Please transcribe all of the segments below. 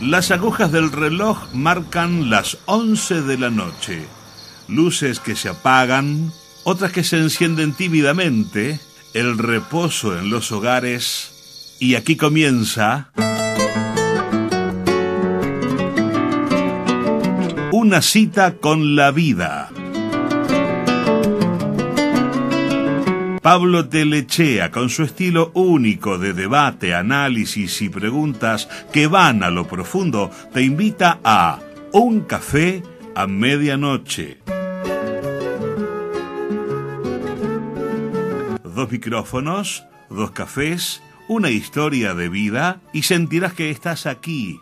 Las agujas del reloj marcan las 11 de la noche. Luces que se apagan, otras que se encienden tímidamente, el reposo en los hogares. Y aquí comienza... Una cita con la vida. Pablo Telechea, con su estilo único de debate, análisis y preguntas que van a lo profundo, te invita a Un café a medianoche. Dos micrófonos, dos cafés, una historia de vida y sentirás que estás aquí.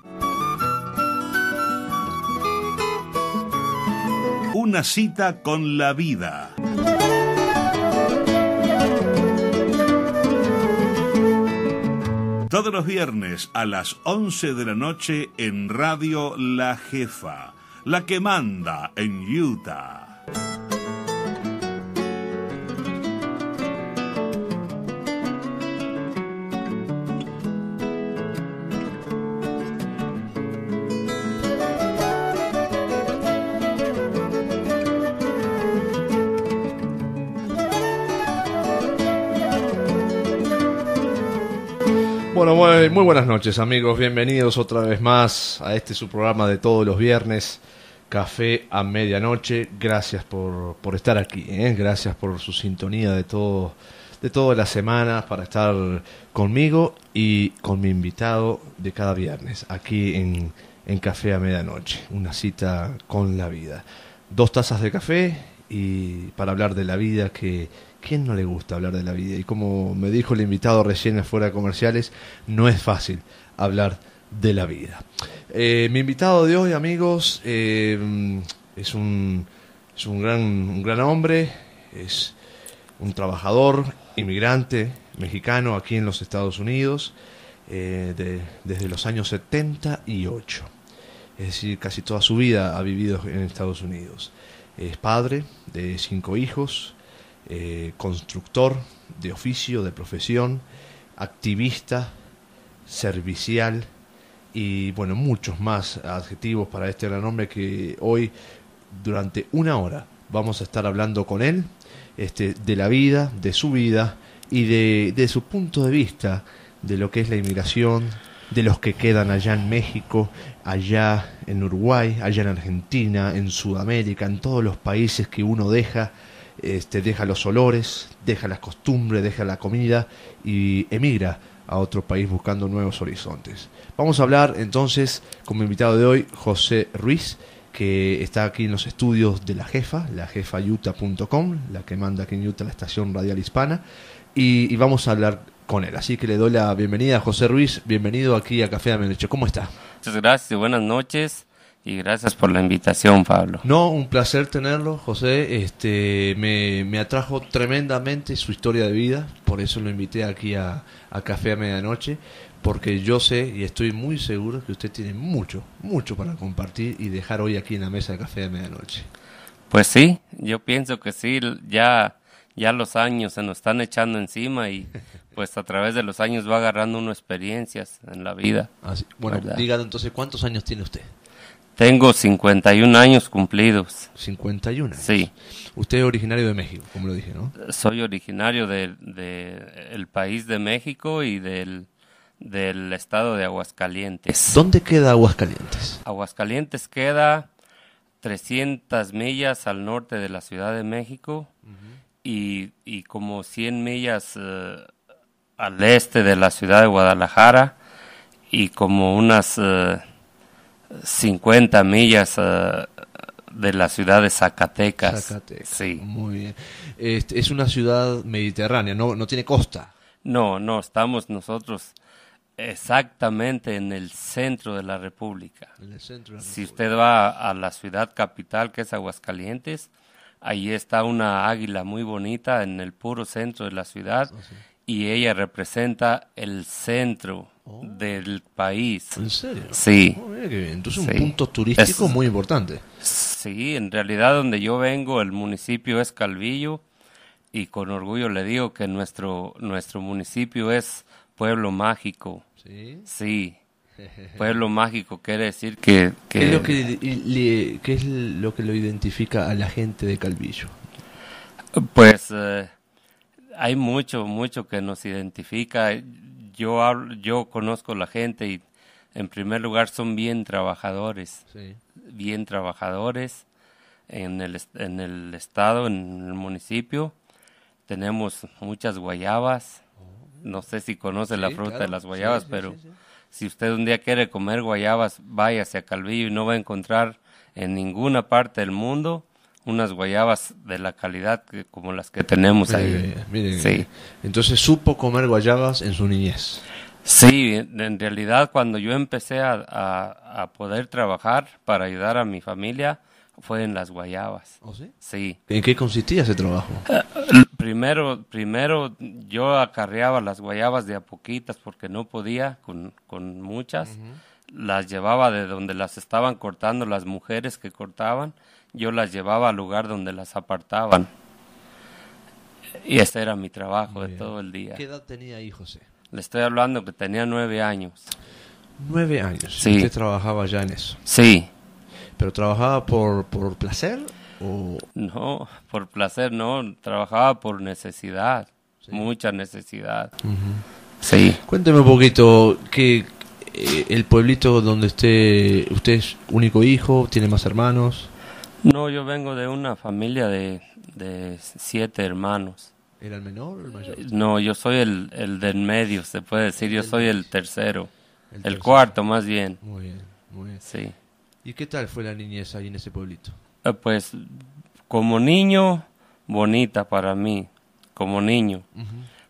Una cita con la vida. Todos los viernes a las 11 de la noche en Radio La Jefa, la que manda en Utah. Muy, buenas noches amigos, bienvenidos otra vez más a este su programa de todos los viernes, Café a Medianoche. Gracias por, por estar aquí, ¿eh? gracias por su sintonía de todo, de todas las semanas para estar conmigo y con mi invitado de cada viernes, aquí en, en Café a Medianoche, una cita con la vida. Dos tazas de café y para hablar de la vida que ¿Quién no le gusta hablar de la vida? Y como me dijo el invitado recién afuera de comerciales, no es fácil hablar de la vida. Eh, mi invitado de hoy, amigos, eh, es, un, es un, gran, un gran hombre, es un trabajador, inmigrante mexicano aquí en los Estados Unidos eh, desde los años 78. Es decir, casi toda su vida ha vivido en Estados Unidos. Es padre de cinco hijos, eh, constructor de oficio, de profesión, activista, servicial y bueno, muchos más adjetivos para este gran hombre que hoy durante una hora vamos a estar hablando con él este, de la vida, de su vida y de, de su punto de vista de lo que es la inmigración, de los que quedan allá en México, allá en Uruguay, allá en Argentina, en Sudamérica, en todos los países que uno deja este, deja los olores, deja las costumbres, deja la comida y emigra a otro país buscando nuevos horizontes. Vamos a hablar entonces con mi invitado de hoy, José Ruiz, que está aquí en los estudios de la jefa, la jefayuta.com, la que manda aquí en Utah la estación radial hispana, y, vamos a hablar con él. Así que le doy la bienvenida a José Ruiz, bienvenido aquí a Café de ¿Cómo está? Muchas gracias, buenas noches. Y gracias por la invitación, Pablo. No, un placer tenerlo, José. Este, me, atrajo tremendamente su historia de vida, por eso lo invité aquí a, Café a Medianoche, porque yo sé y estoy muy seguro que usted tiene mucho, mucho para compartir y dejar hoy aquí en la mesa de Café a Medianoche. Pues sí, yo pienso que sí, ya, ya los años se nos están echando encima y pues a través de los años va agarrando uno experiencias en la vida. bueno, dígalo entonces, ¿cuántos años tiene usted? Tengo 51 años cumplidos. 51. Sí. Usted es originario de México, como lo dije, ¿no? Soy originario del de, país de México y del, estado de Aguascalientes. ¿Dónde queda Aguascalientes? Aguascalientes queda 300 millas al norte de la Ciudad de México y, como 100 millas eh, al este de la ciudad de Guadalajara y como unas... Eh, 50 millas eh, de la ciudad de Zacatecas. Zacatecas. Sí. Muy bien. Este, es una ciudad mediterránea, no, no tiene costa. No, no, estamos nosotros exactamente en el centro de la República. si usted va a la ciudad capital, que es Aguascalientes, ahí está una águila muy bonita en el puro centro de la ciudad ah, y ella representa el centro Oh. del país. ¿En Sí. Oh, Entonces un punto turístico muy importante. Sí, en realidad donde yo vengo, el municipio es Calvillo y con orgullo le digo que nuestro, nuestro municipio es pueblo mágico. Sí. Sí. Pueblo mágico quiere decir que... ¿Qué, es lo que lo identifica a la gente de Calvillo? Pues eh, hay mucho, mucho que nos identifica yo, yo conozco la gente y en primer lugar son bien trabajadores, bien trabajadores en el, en el estado, en el municipio. Tenemos muchas guayabas, no sé si conoce la fruta de las guayabas, pero si usted un día quiere comer guayabas, váyase a Calvillo y no va a encontrar en ninguna parte del mundo unas guayabas de la calidad como las que tenemos ahí. sí. Entonces supo comer guayabas en su niñez. Sí, en realidad cuando yo empecé a, poder trabajar para ayudar a mi familia fue en las guayabas. ¿Oh, sí? ¿En qué consistía ese trabajo? Eh, primero, primero yo acarreaba las guayabas de a poquitas porque no podía con, muchas las llevaba de donde las estaban cortando las mujeres que cortaban, yo las llevaba al lugar donde las apartaban. Y ese era mi trabajo de todo el día. ¿Qué edad tenía ahí José? Le estoy hablando que tenía nueve años. Nueve años. Sí. ¿Usted trabajaba ya en eso? Sí. ¿Pero trabajaba por, por placer? O... No, por placer no. Trabajaba por necesidad. Mucha necesidad. Sí. Cuénteme un poquito, ¿qué, eh, el pueblito donde esté usted es único hijo, tiene más hermanos. No, yo vengo de una familia de, siete hermanos. ¿Era el menor o el mayor? Eh, no, yo soy el, del medio, se puede decir. Yo soy el tercero, el, cuarto más bien. Muy bien, muy bien. Sí. ¿Y qué tal fue la niñez ahí en ese pueblito? Eh, pues como niño, bonita para mí, como niño.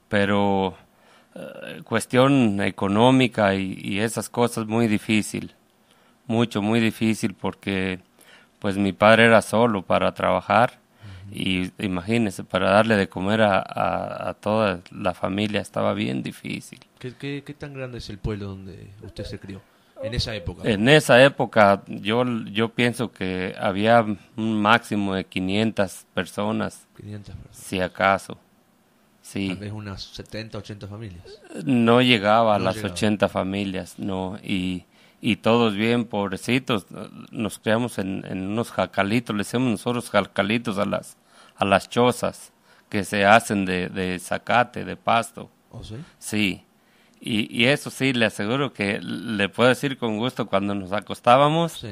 Pero eh, cuestión económica y, esas cosas muy difícil, mucho, muy difícil porque pues mi padre era solo para trabajar y imagínese, para darle de comer a, a, toda la familia estaba bien difícil. ¿Qué, tan grande es el pueblo donde usted se crió? En esa época. En esa época yo, yo pienso que había un máximo de 500 personas. Si acaso. Sí. Tal vez unas 70, 80 familias. No llegaba a las 80 familias, no. Y, y todos bien pobrecitos. Nos creamos en, unos jacalitos, le hacemos nosotros jacalitos a las, a las chozas que se hacen de, de zacate, de pasto. ¿Oh, sí? Y, eso sí, le aseguro que le puedo decir con gusto, cuando nos acostábamos,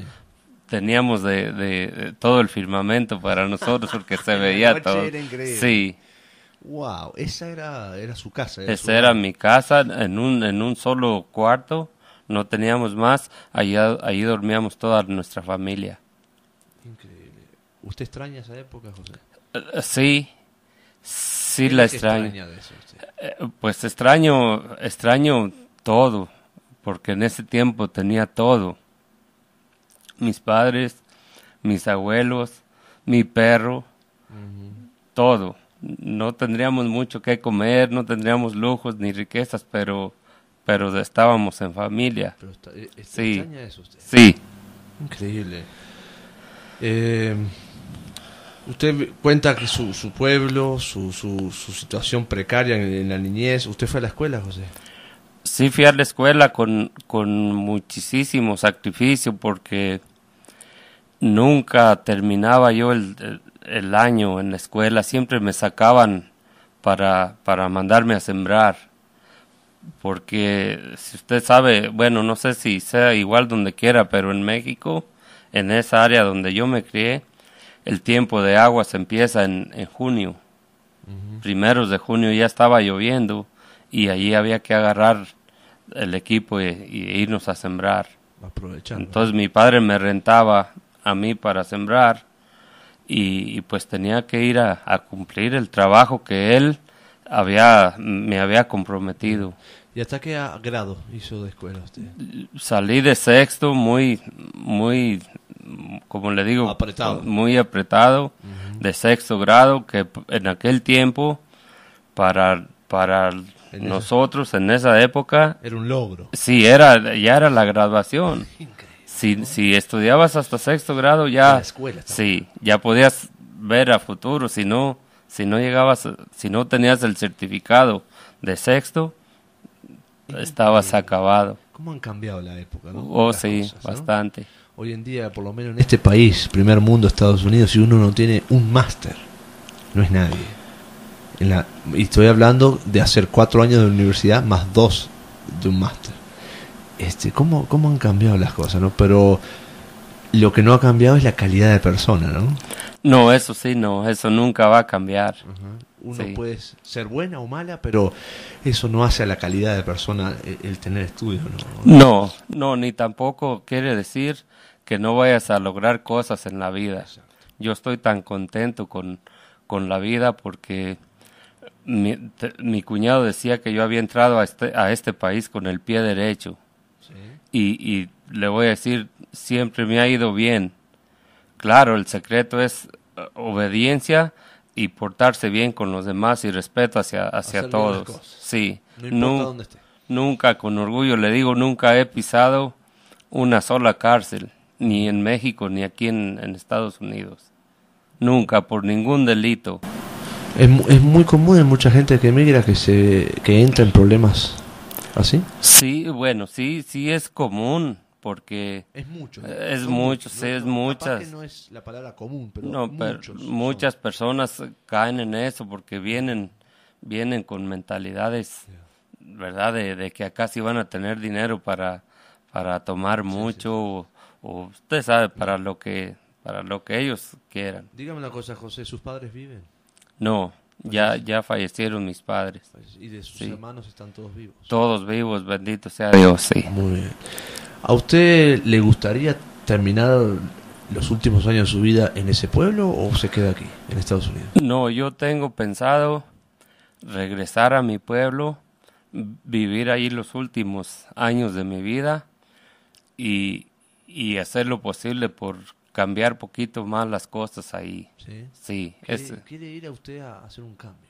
teníamos de, todo el firmamento para nosotros porque se veía todo. sí. Wow, esa era, era su casa. esa era mi casa, en un, en un solo cuarto, no teníamos más, allí, allí dormíamos toda nuestra familia. Increíble. ¿Usted extraña esa época, José? Eh, sí, sí la extraño. Extraña de eso, eh, pues extraño, extraño todo, porque en ese tiempo tenía todo. Mis padres, mis abuelos, mi perro, todo no tendríamos mucho que comer, no tendríamos lujos ni riquezas, pero, pero estábamos en familia. está, eh, eh, sí. usted. Sí. Increíble. Eh, usted cuenta que su, su pueblo, su, su, situación precaria en, la niñez, ¿usted fue a la escuela, José? Sí, fui a la escuela con, con muchísimo sacrificio porque nunca terminaba yo el el año en la escuela siempre me sacaban para, para mandarme a sembrar. Porque si usted sabe, bueno, no sé si sea igual donde quiera, pero en México, en esa área donde yo me crié, el tiempo de agua se empieza en, junio. Primeros de junio ya estaba lloviendo y allí había que agarrar el equipo e irnos a sembrar. Entonces mi padre me rentaba a mí para sembrar y, pues tenía que ir a, cumplir el trabajo que él había me había comprometido. ¿Y hasta qué grado hizo de escuela usted? Salí de sexto muy, muy, como le digo, muy apretado, de sexto grado, que en aquel tiempo, para, para nosotros en esa época... Era un logro. Sí, era, ya era la graduación si, si estudiabas hasta sexto grado ya... ya podías ver a futuro, si no, si no llegabas, si no tenías el certificado de sexto, estabas acabado. ¿Cómo han cambiado la época? Oh, sí, bastante. Hoy en día, por lo menos en este país, primer mundo, Estados Unidos, si uno no tiene un máster, no es nadie. y estoy hablando de hacer cuatro años de universidad más dos de un máster este, ¿cómo, han cambiado las cosas, ¿no? Pero lo que no ha cambiado es la calidad de persona, ¿no? No, eso sí, no, eso nunca va a cambiar. Uno puede ser buena o mala, pero eso no hace a la calidad de persona e, el, tener estudios, ¿no? No, no, ni tampoco quiere decir que no vayas a lograr cosas en la vida. Yo estoy tan contento con, con la vida porque mi, mi, cuñado decía que yo había entrado a este, a este país con el pie derecho y, y le voy a decir, siempre me ha ido bien. Claro, el secreto es eh, obediencia y portarse bien con los demás y respeto hacia, hacia todos. Sí, nunca con orgullo, le digo, nunca he pisado una sola cárcel, ni en México, ni aquí en, Estados Unidos. Nunca, por ningún delito. Es, es, muy común en mucha gente que emigra que, se, que entra en problemas ¿Así? ¿Ah, sí, bueno, sí, sí es común porque es mucho es mucho sí es muchas no es la palabra común pero, muchas personas caen en eso porque vienen vienen con mentalidades verdad de, que acá sí van a tener dinero para para tomar mucho O, usted sabe mm. para lo que para lo que ellos quieran dígame una cosa José sus padres viven no ya, ya fallecieron mis padres. Y de sus hermanos están todos vivos. Todos vivos, bendito sea Dios, sí. Muy bien. ¿A usted le gustaría terminar los últimos años de su vida en ese pueblo o se queda aquí, en Estados Unidos? No, yo tengo pensado regresar a mi pueblo, vivir ahí los últimos años de mi vida y, y hacer lo posible por cambiar poquito más las cosas ahí. Sí. sí ¿Quiere, ir a usted a hacer un cambio?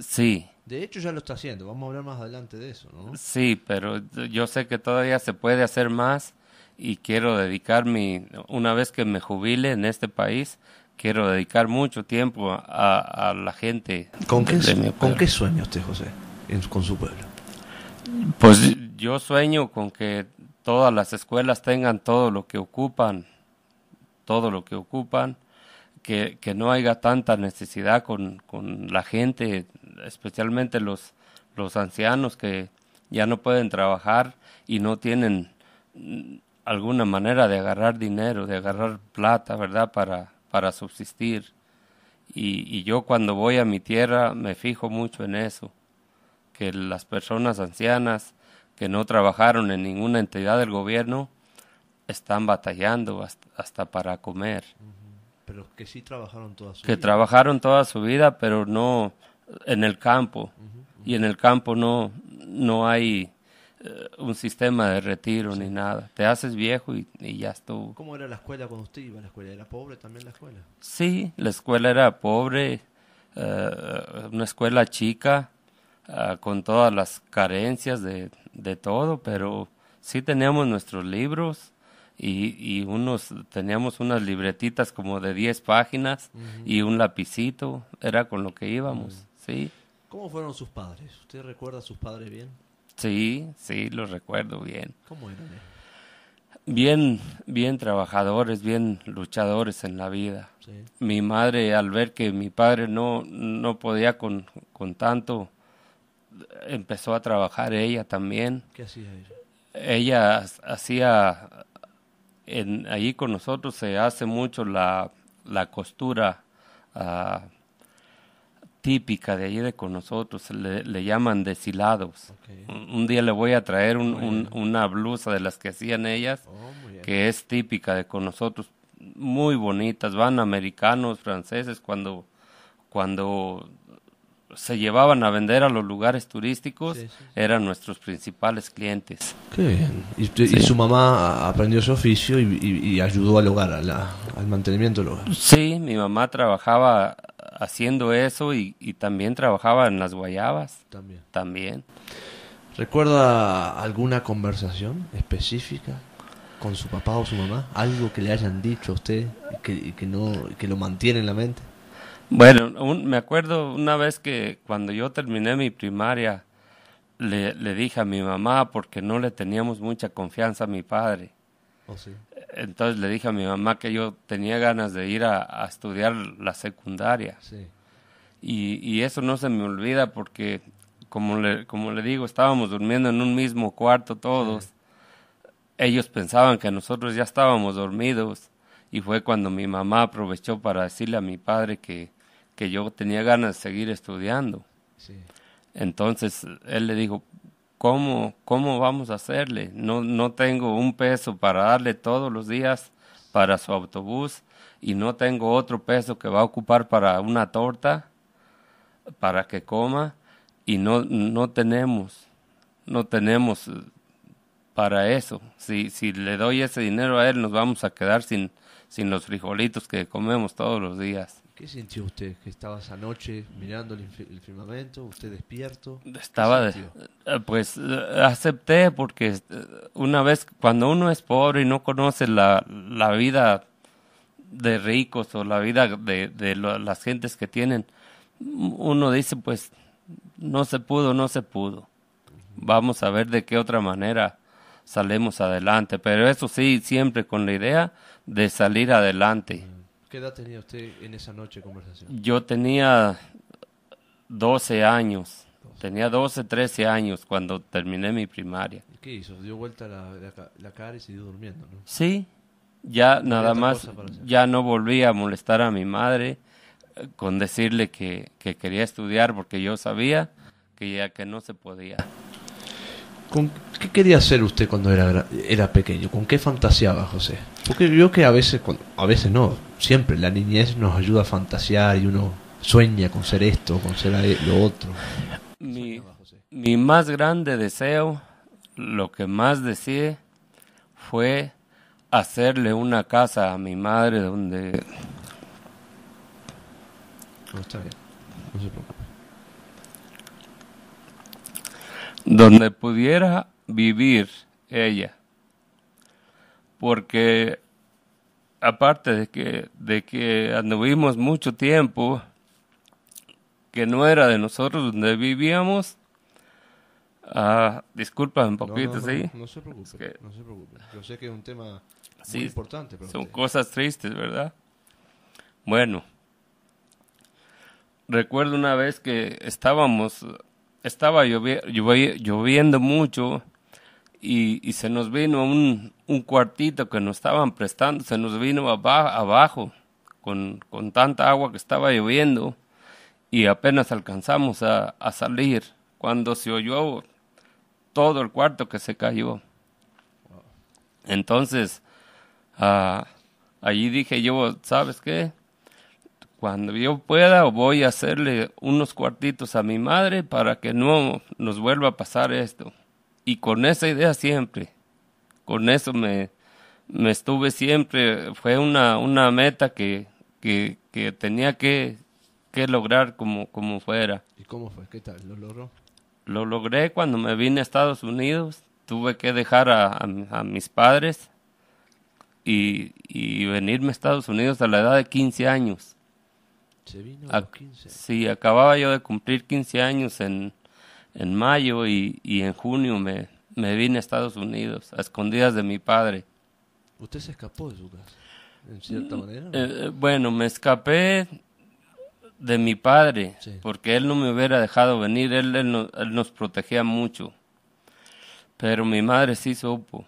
Sí. De hecho ya lo está haciendo, vamos a hablar más adelante de eso, ¿no? Sí, pero yo sé que todavía se puede hacer más y quiero dedicar mi, una vez que me jubile en este país, quiero dedicar mucho tiempo a, la gente. ¿Con qué, ¿Con qué usted, José, con su pueblo? Pues yo sueño con que todas las escuelas tengan todo lo que ocupan todo lo que ocupan, que, que no haya tanta necesidad con, con la gente, especialmente los, los ancianos que ya no pueden trabajar y no tienen mm, alguna manera de agarrar dinero, de agarrar plata, ¿verdad? Para, para subsistir. y, yo cuando voy a mi tierra me fijo mucho en eso, que las personas ancianas que no trabajaron en ninguna entidad del gobierno están batallando hasta, para comer. Pero que sí trabajaron toda su vida. Que trabajaron toda su vida, pero no en el campo. Y en el campo no, no hay eh, un sistema de retiro ni nada. Te haces viejo y, ya estuvo. ¿Cómo era la escuela cuando usted iba a la escuela? ¿Era pobre también la escuela? Sí, la escuela era pobre, eh, una escuela chica, ah, con todas las carencias de, de, todo, pero sí teníamos nuestros libros, y, unos, teníamos unas libretitas como de 10 páginas y un lapicito, era con lo que íbamos, ¿sí? ¿Cómo fueron sus padres? ¿Usted recuerda a sus padres bien? Sí, sí, los recuerdo bien. ¿Cómo eran? Bien, bien trabajadores, bien luchadores en la vida. Mi madre, al ver que mi padre no, no podía con, con tanto, empezó a trabajar ella también. ¿Qué hacía ella? Ella hacía Allí con nosotros se hace mucho la, la costura ah, típica de allí de con nosotros, le, llaman deshilados. Un, día le voy a traer una blusa de las que hacían ellas, oh, que es típica de con nosotros, muy bonitas, van americanos, franceses, cuando, cuando se llevaban a vender a los lugares turísticos eran nuestros principales clientes. Qué bien. Y, su mamá aprendió su oficio y, ayudó al hogar, al mantenimiento del hogar. Sí, mi mamá trabajaba haciendo eso y, también trabajaba en las guayabas. También. ¿Recuerda alguna conversación específica con su papá o su mamá? ¿Algo que le hayan dicho a usted que, que, no, que lo mantiene en la mente? Bueno, me acuerdo una vez que cuando yo terminé mi primaria, le, le, dije a mi mamá, porque no le teníamos mucha confianza a mi padre. Oh, sí. Entonces le dije a mi mamá que yo tenía ganas de ir a, estudiar la secundaria. Y, eso no se me olvida porque, como le, como le digo, estábamos durmiendo en un mismo cuarto todos. Ellos pensaban que nosotros ya estábamos dormidos y fue cuando mi mamá aprovechó para decirle a mi padre que, que yo tenía ganas de seguir estudiando. Entonces él le dijo, ¿cómo, cómo vamos a hacerle? No, no tengo un peso para darle todos los días para su autobús y no tengo otro peso que va a ocupar para una torta, para que coma y no, no tenemos, no tenemos eh, para eso. Si, si le doy ese dinero a él nos vamos a quedar sin, sin los frijolitos que comemos todos los días. ¿Qué sintió usted? ¿Que estaba esa noche mirando el, firmamento? ¿Usted despierto? Estaba, eh, pues eh, acepté porque eh, una vez, cuando uno es pobre y no conoce la, la vida de ricos o la vida de, de las gentes que tienen, uno dice, pues no se pudo, no se pudo. Vamos a ver de qué otra manera salimos adelante. Pero eso sí, siempre con la idea de salir adelante. ¿Qué edad tenía usted en esa noche conversación? Yo tenía 12 años. Tenía 12, 13 años cuando terminé mi primaria. ¿Qué hizo? Dio vuelta la, cara y siguió durmiendo, ¿no? Sí, ya nada más, ya no volví a molestar a mi madre eh, con decirle que, quería estudiar porque yo sabía que ya que no se podía. ¿Qué quería hacer usted cuando era, era pequeño? ¿Con qué fantaseaba, José? Porque yo que a veces, a veces no, siempre la niñez nos ayuda a fantasear y uno sueña con ser esto, con ser e, lo otro. Mi, más grande deseo, lo que más deseé, fue hacerle una casa a mi madre donde... está Donde pudiera vivir ella. Porque aparte de que, de que anduvimos mucho tiempo que no era de nosotros donde vivíamos, Ah, disculpa un poquito, ¿sí? No, se preocupe, no se preocupe. Yo sé que es un tema muy importante. Pero son cosas tristes, ¿verdad? Bueno, recuerdo una vez que estábamos, estaba lloviendo mucho y, se nos vino un, un, cuartito que nos estaban prestando, se nos vino abajo con, con, tanta agua que estaba lloviendo y apenas alcanzamos a, a salir cuando se oyó todo el cuarto que se cayó. Entonces, ah, allí dije yo, ¿sabes qué? Cuando yo pueda voy a hacerle unos cuartitos a mi madre para que no nos vuelva a pasar esto. Y con esa idea siempre, con eso me, me estuve siempre, fue una, una meta que, que, tenía que, que lograr como, como fuera. ¿Y cómo fue? ¿Qué tal? ¿Lo logró? Lo logré cuando me vine a Estados Unidos, tuve que dejar a, mis padres y, y, venirme a Estados Unidos a la edad de 15 años. ¿Se vino a, a los 15? Sí, acababa yo de cumplir 15 años en, en mayo y, en junio me, me, vine a Estados Unidos, a escondidas de mi padre. ¿Usted se escapó de su casa, en cierta mm, manera? Eh, eh, bueno, me escapé de mi padre, porque él no me hubiera dejado venir, él, él, nos protegía mucho. Pero mi madre sí supo,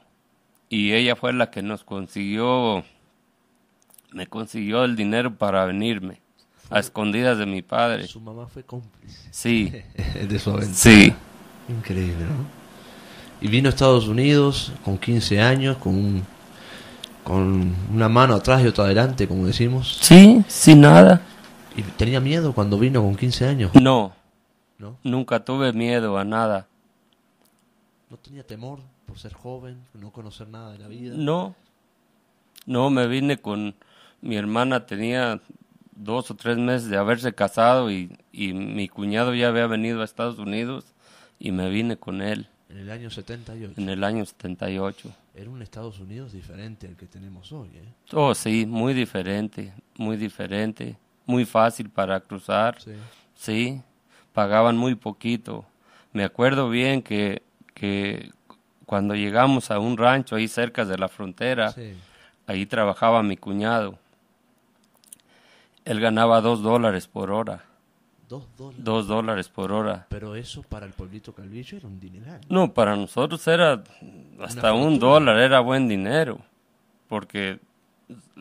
y ella fue la que nos consiguió, me consiguió el dinero para venirme a escondidas de mi padre. Su mamá fue cómplice. Sí. de su aventura. Sí. Increíble, ¿no? Y vino a Estados Unidos con 15 años, con con una mano atrás y otra adelante, como decimos. Sí, sin nada. ¿Y tenía miedo cuando vino con 15 años? No. ¿No? Nunca tuve miedo a nada. ¿No tenía temor por ser joven, no conocer nada de la vida? No. No, me vine con mi hermana tenía dos o tres meses de haberse casado y, mi cuñado ya había venido a Estados Unidos y me vine con él. En el año 78. En el año 78. Era un Estados Unidos diferente al que tenemos hoy, ¿eh? Oh, sí, muy diferente, muy diferente, muy fácil para cruzar. Sí. pagaban muy poquito. Me acuerdo bien que, que cuando llegamos a un rancho ahí cerca de la frontera, ahí trabajaba mi cuñado él ganaba dos dólares por hora. Dos dólares. Dos dólares por hora. Pero eso para el pueblito calvillo era un dineral. No, para nosotros era hasta un dólar, era buen dinero. Porque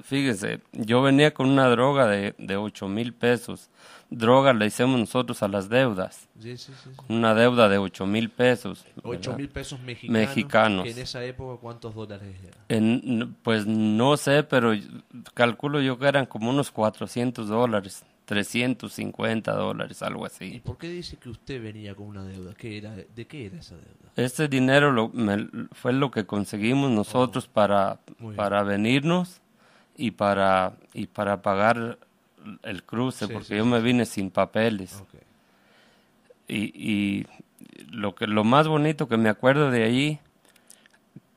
fíjese, yo venía con una droga de, de 8 mil pesos. Droga la hicimos nosotros a las deudas. Sí, sí, sí, una deuda de 8 mil pesos. 8 mil pesos mexicanos, En esa época, ¿cuántos dólares era? En, pues no sé, pero calculo yo que eran como unos 400 dólares. 350 dólares, algo así. ¿Y por qué dice que usted venía con una deuda? ¿Qué era, ¿De qué era esa deuda? Este dinero fue lo que conseguimos nosotros oh. para, para venirnos y para, y para pagar el cruce, porque yo me vine sin papeles. Y, y, lo, que, lo más bonito que me acuerdo de allí,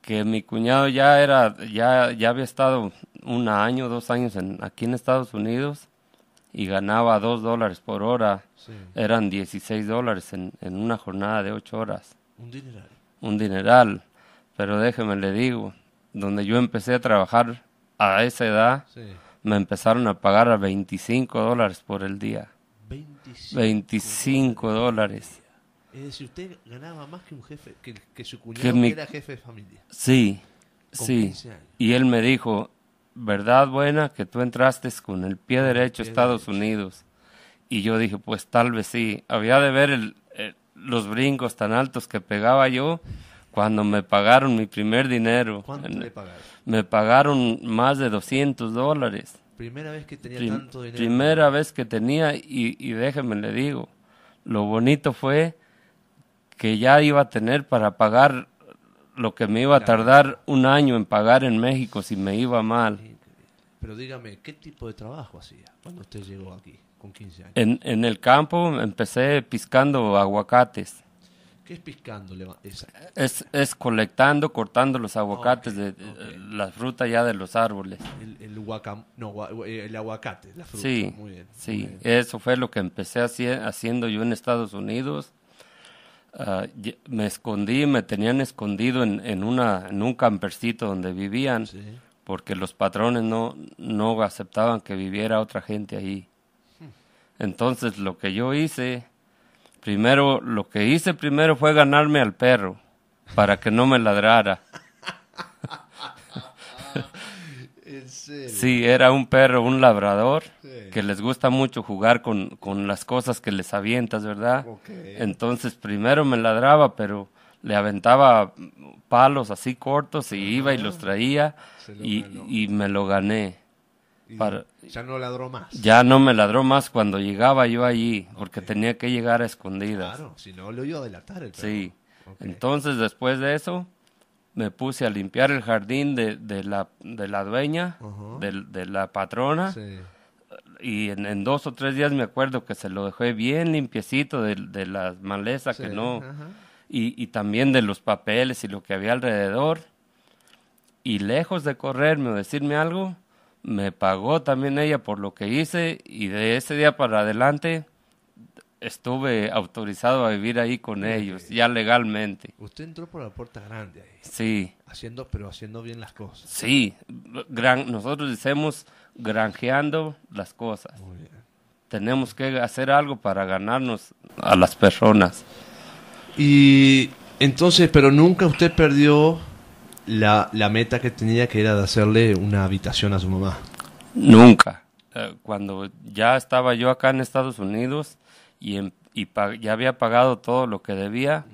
que mi cuñado ya, era, ya, ya había estado un año, dos años aquí en Estados Unidos y ganaba dos dólares por hora. Eran 16 dólares en, en una jornada de ocho horas. Un dineral. Un dineral. Pero déjeme le digo, donde yo empecé a trabajar a esa edad me empezaron a pagar a 25 dólares por el día. 25, dólares. Es decir, usted ganaba más que un jefe, que, su cuñado era jefe de familia. Sí, sí. Y él me dijo, verdad buena que tú entraste con el pie derecho a Estados Unidos. Y yo dije, pues tal vez sí. Había de ver los brincos tan altos que pegaba yo cuando me pagaron mi primer dinero. Me pagaron más de 200 dólares. Primera vez que tenía tanto dinero. Primera vez que tenía y, déjeme le digo, lo bonito fue que ya iba a tener para pagar lo que me iba a tardar un año en pagar en México si me iba mal. Pero dígame, ¿qué tipo de trabajo hacía cuando usted llegó aquí con 15 años? En, en el campo empecé piscando aguacates. ¿Qué es piscando? Es, colectando, cortando los aguacates, de, eh, las frutas ya de los árboles. El, el, eh, aguacate, la fruta. Sí, sí. eso fue lo que empecé haciendo yo en Estados Unidos. Ah, me escondí, me tenían escondido en, en, una, en un campercito donde vivían, porque los patrones no, no aceptaban que viviera otra gente ahí. Hmm. Entonces lo que yo hice Primero, lo que hice primero fue ganarme al perro para que no me ladrara. Sí, era un perro, un labrador, que les gusta mucho jugar con, las cosas que les avientas, ¿verdad? Entonces primero me ladraba, pero le aventaba palos así cortos y iba y los ah. traía y, me lo gané ya no ladró más. Ya no me ladró más cuando llegaba yo allí, porque tenía que llegar a escondidas. Claro, si no lo iba a delatar el perro. Sí. Entonces, después de eso, me puse a limpiar el jardín de, la, de la, dueña, de, la patrona. Y en, dos o tres días me acuerdo que se lo dejé bien limpiecito de, las malezas que no. y también de los papeles y lo que había alrededor. Y lejos de correrme o decirme algo, me pagó también ella por lo que hice y de ese día para adelante estuve autorizado a vivir ahí con ellos, ya legalmente. Usted entró por la puerta grande ahí. Sí. Haciendo, pero haciendo bien las cosas. Sí, gran, nosotros decimos granjeando las cosas. Tenemos que hacer algo para ganarnos a las personas. Y entonces, pero nunca usted perdió la, meta que tenía que era de hacerle una habitación a su mamá. Nunca. Eh, cuando ya estaba yo acá en Estados Unidos y, em, ya había pagado todo lo que debía,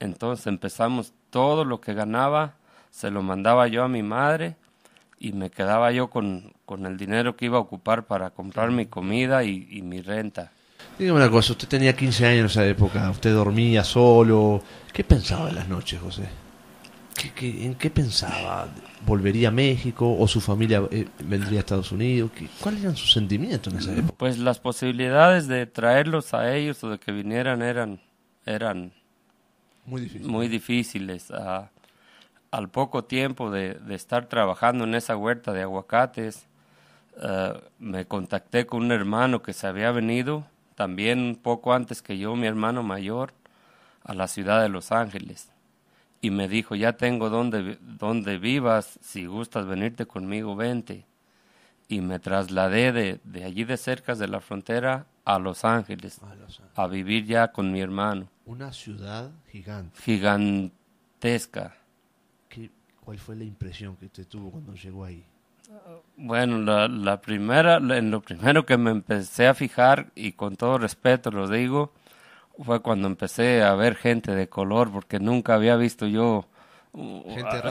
entonces empezamos todo lo que ganaba, se lo mandaba yo a mi madre y me quedaba yo con, con el dinero que iba a ocupar para comprar mi comida y, mi renta. Dígame una cosa, usted tenía 15 años en esa época, usted dormía solo, ¿qué pensaba en las noches, José? en qué pensaba? ¿Volvería a México o su familia eh, vendría a Estados Unidos? ¿Cuáles eran sus sentimientos en esa época? Pues las posibilidades de traerlos a ellos o de que vinieran eran, eran muy, difíciles. Ah, al poco tiempo de, estar trabajando en esa huerta de aguacates, ah, me contacté con un hermano que se había venido también un poco antes que yo, mi hermano mayor, a la ciudad de Los Ángeles y me dijo, ya tengo donde, dónde vivas, si gustas venirte conmigo, vente. Y me trasladé de, allí de cerca de la frontera a Los Ángeles, a vivir ya con mi hermano. Una ciudad gigante. Gigantesca. ¿Cuál fue la impresión que usted tuvo cuando llegó ahí? Bueno, la, primera, en lo primero que me empecé a fijar, y con todo respeto lo digo, fue cuando empecé a ver gente de color, porque nunca había visto yo uh,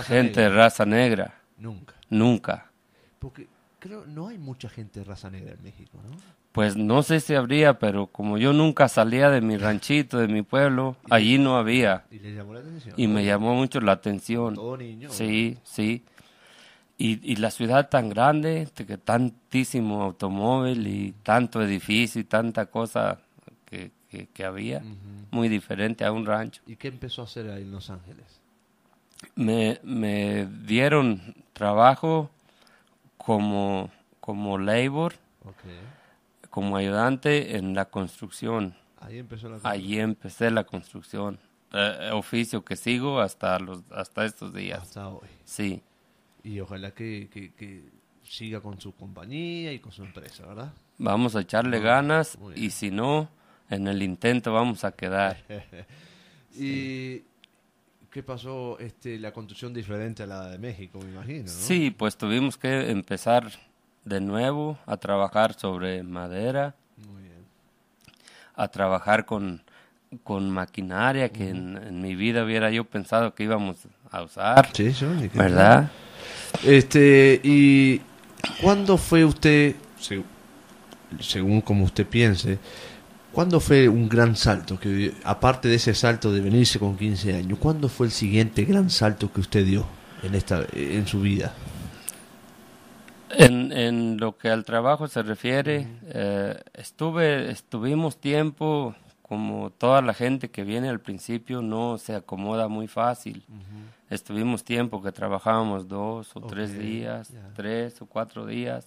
gente, de raza, negra. Nunca. Nunca. Porque creo no hay mucha gente de raza negra en México, ¿no? Pues no sé si habría, pero como yo nunca salía de mi ranchito, de mi pueblo, allí no había. Y, le llamó la atención, y me llamó mucho la atención. Todo niño. Sí, sí. Y, y, la ciudad tan grande, que tantísimo automóvil y tanto edificio y tanta cosa que, que, había, muy diferente a un rancho. ¿Y qué empezó a hacer ahí en Los Ángeles? Me, me dieron trabajo como, como labor, como ayudante en la construcción. Ahí empezó la construcción. Allí empecé la construcción. Eh, eh, oficio que sigo hasta, los, hasta estos días. Hasta hoy. Sí. Y ojalá que, que, que siga con su compañía y con su empresa, ¿verdad? Vamos a echarle ganas y si no, en el intento vamos a quedar. ¿Y qué pasó? Este, la construcción diferente a la de México, me imagino. Sí, pues tuvimos que empezar de nuevo a trabajar sobre madera. A trabajar con, con maquinaria que en, mi vida hubiera yo pensado que íbamos a usar. Sí, ¿Verdad? Este, ¿y cuándo fue usted, según como usted piense, ¿Cuándo fue un gran salto? Que, aparte de ese salto de venirse con 15 años, ¿cuándo fue el siguiente gran salto que usted dio en, esta, en su vida? En, lo que al trabajo se refiere, eh, estuve, estuvimos tiempo, como toda la gente que viene al principio, no se acomoda muy fácil. Estuvimos tiempo que trabajábamos dos o tres días, tres o cuatro días,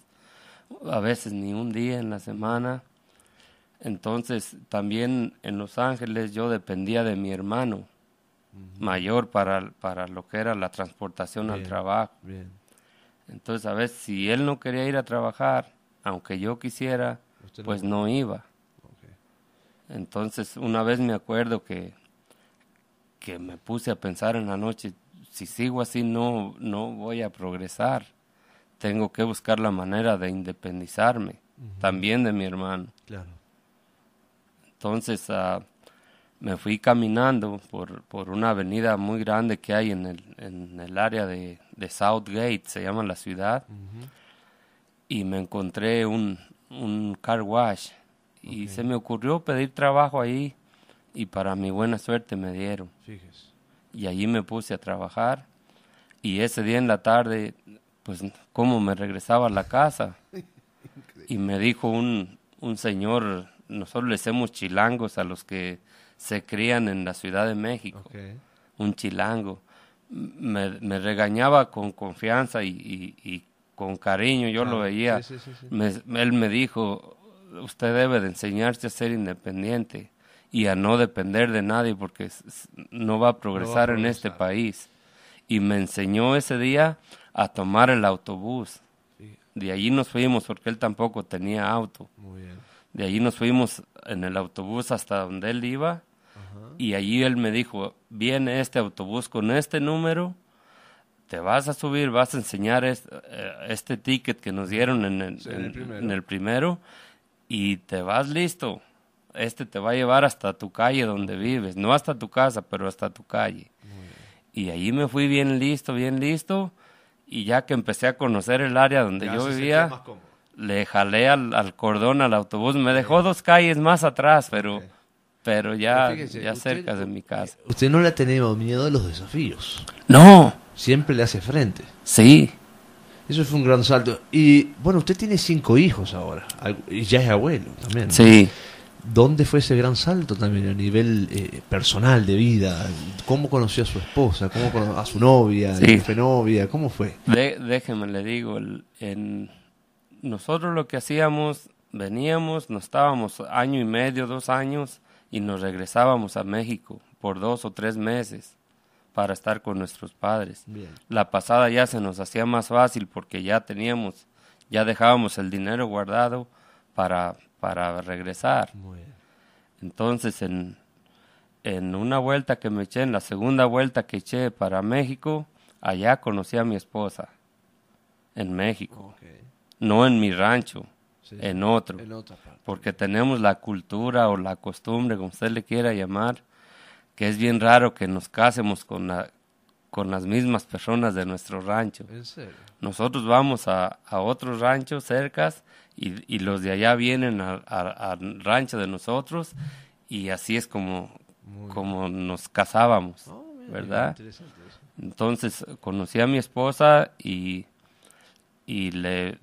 a veces ni un día en la semana entonces, también en Los Ángeles yo dependía de mi hermano mayor para, para lo que era la transportación al trabajo. Entonces, a veces, si él no quería ir a trabajar, aunque yo quisiera, pues no, iba. Entonces, una vez me acuerdo que, que me puse a pensar en la noche, si sigo así no, no voy a progresar. Tengo que buscar la manera de independizarme, también de mi hermano. Claro. Entonces ah, me fui caminando por, por, una avenida muy grande que hay en el, en el área de, Southgate, se llama la ciudad, y me encontré un, un car wash. Y se me ocurrió pedir trabajo ahí y para mi buena suerte me dieron. Y allí me puse a trabajar y ese día en la tarde, pues como me regresaba a la casa y me dijo un, un señor nosotros le hacemos chilangos a los que se crían en la Ciudad de México. Un chilango. Me, regañaba con confianza y, con cariño, yo lo ah, veía. él me dijo, usted debe de enseñarse a ser independiente y a no depender de nadie porque no va a progresar, en este país. Y me enseñó ese día a tomar el autobús. De allí nos fuimos porque él tampoco tenía auto. Muy bien de allí nos fuimos en el autobús hasta donde él iba y allí él me dijo, viene este autobús con este número, te vas a subir, vas a enseñar eh, este, ticket que nos dieron en el, primero. y te vas listo. Este te va a llevar hasta tu calle donde vives, no hasta tu casa, pero hasta tu calle. Y allí me fui bien listo, bien listo, y ya que empecé a conocer el área donde yo vivía, le jalé al, cordón al autobús, me dejó dos calles más atrás, pero, pero ya, cerca de mi casa. Usted no le ha tenido miedo a los desafíos. No. Siempre le hace frente. Sí. Eso fue un gran salto. Y bueno, usted tiene cinco hijos ahora, y ya es abuelo también. Sí. ¿Dónde fue ese gran salto también a nivel eh, personal de vida? ¿Cómo conoció a su esposa? ¿Cómo conoció a su novia? novia? ¿Cómo fue? déjeme, le digo, en, nosotros lo que hacíamos, veníamos, nos estábamos año y medio, dos años, y nos regresábamos a México por dos o tres meses para estar con nuestros padres. La pasada ya se nos hacía más fácil porque ya teníamos, ya dejábamos el dinero guardado para, para regresar. Entonces, en, en una vuelta que me eché, en la segunda vuelta que eché para México, allá conocí a mi esposa, en México no en mi rancho, en otro. Porque tenemos la cultura o la costumbre, como usted le quiera llamar, que es bien raro que nos casemos con, con las mismas personas de nuestro rancho. Nosotros vamos a, a otros ranchos cercas y, los de allá vienen al rancho de nosotros y así es como, como nos casábamos, ah, ¿verdad? Entonces conocí a mi esposa y, y le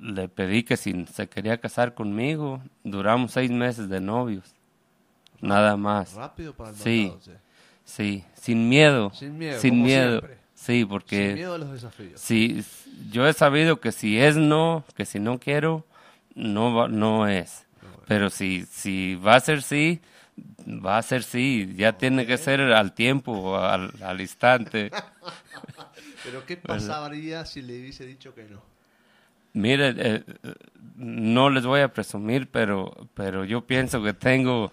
le pedí que si se quería casar conmigo, duramos seis meses de novios. Nada más. Rápido para el sí, sí, sin miedo. Sin miedo. Sin miedo. Sí, porque... Sin miedo a los desafíos. Sí, yo he sabido que si es no, que si no quiero, no, no es. Ah, Pero si, si va a ser sí, va a ser sí. Ya tiene que ser al tiempo, al, al instante. Pero ¿qué pasaría si le hubiese dicho que no? Mire, eh, eh, no les voy a presumir, pero, pero yo pienso que tengo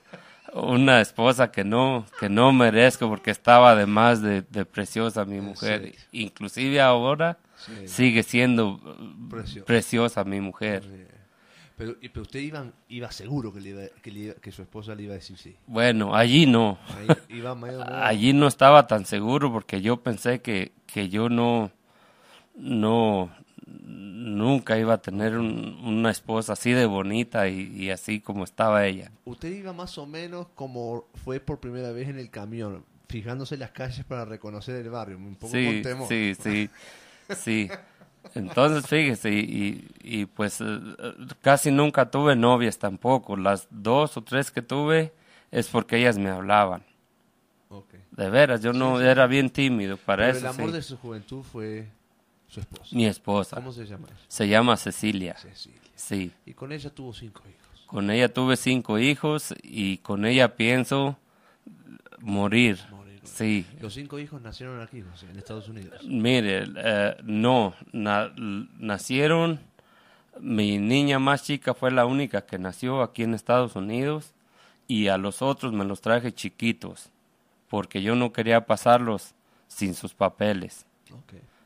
una esposa que no, que no merezco porque estaba además de, de preciosa mi mujer. Inclusive ahora sigue siendo preciosa, mi mujer. Pero, pero usted iba, iba seguro que, su esposa le iba a decir sí. Bueno, allí no. allí no estaba tan seguro porque yo pensé que, que yo no, no, nunca iba a tener una esposa así de bonita y, así como estaba ella. Usted iba más o menos como fue por primera vez en el camión, fijándose las calles para reconocer el barrio, un poco sí, con temor. Sí, sí, Entonces, fíjese, y, y, pues eh, eh, casi nunca tuve novias tampoco. Las dos o tres que tuve es porque ellas me hablaban. De veras, yo no era bien tímido para Pero El amor de su juventud fue mi esposa. ¿Cómo se llama? Se llama Cecilia. Sí. Y con ella tuvo cinco hijos. Con ella tuve cinco hijos y con ella pienso morir. Sí. ¿Los cinco hijos nacieron aquí, en Estados Unidos? Mire, eh, no, nacieron, mi niña más chica fue la única que nació aquí en Estados Unidos y a los otros me los traje chiquitos porque yo no quería pasarlos sin sus papeles.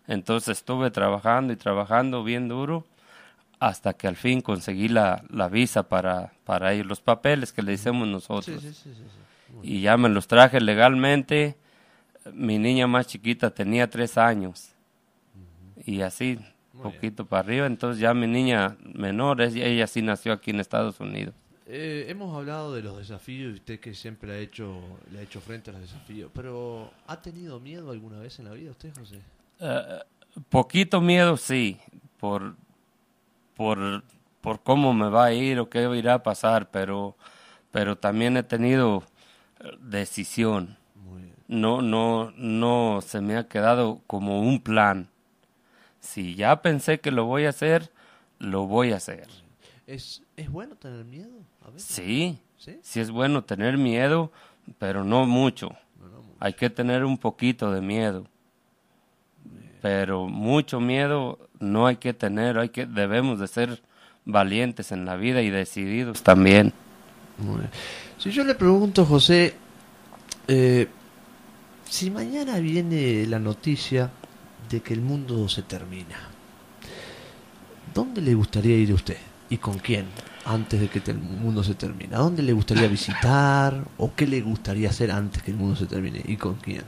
Entonces estuve trabajando y trabajando bien duro hasta que al fin conseguí la, visa para, para ir, los papeles que le hicimos nosotros. y ya me los traje legalmente. Mi niña más chiquita tenía tres años. Y así, poquito para arriba. Entonces ya mi niña menor, ella sí nació aquí en Estados Unidos. Eh, hemos hablado de los desafíos y usted que siempre ha hecho, le ha hecho frente a los desafíos, pero ¿ha tenido miedo alguna vez en la vida usted, José? Eh, poquito miedo, sí, por, por, por cómo me va a ir o qué irá a pasar, pero, pero también he tenido eh, decisión. No, no, no se me ha quedado como un plan. Si ya pensé que lo voy a hacer, lo voy a hacer. ¿Es, es bueno tener miedo? A Sí, sí, es bueno tener miedo, pero no mucho. Hay que tener un poquito de miedo pero mucho miedo no hay que tener, hay que debemos de ser valientes en la vida y decididos también. Si yo le pregunto, José, eh, si mañana viene la noticia de que el mundo se termina, ¿dónde le gustaría ir a usted? ¿Y con quién? Antes de que el mundo se termine. ¿A dónde le gustaría visitar? ¿O qué le gustaría hacer antes que el mundo se termine? ¿Y con quién?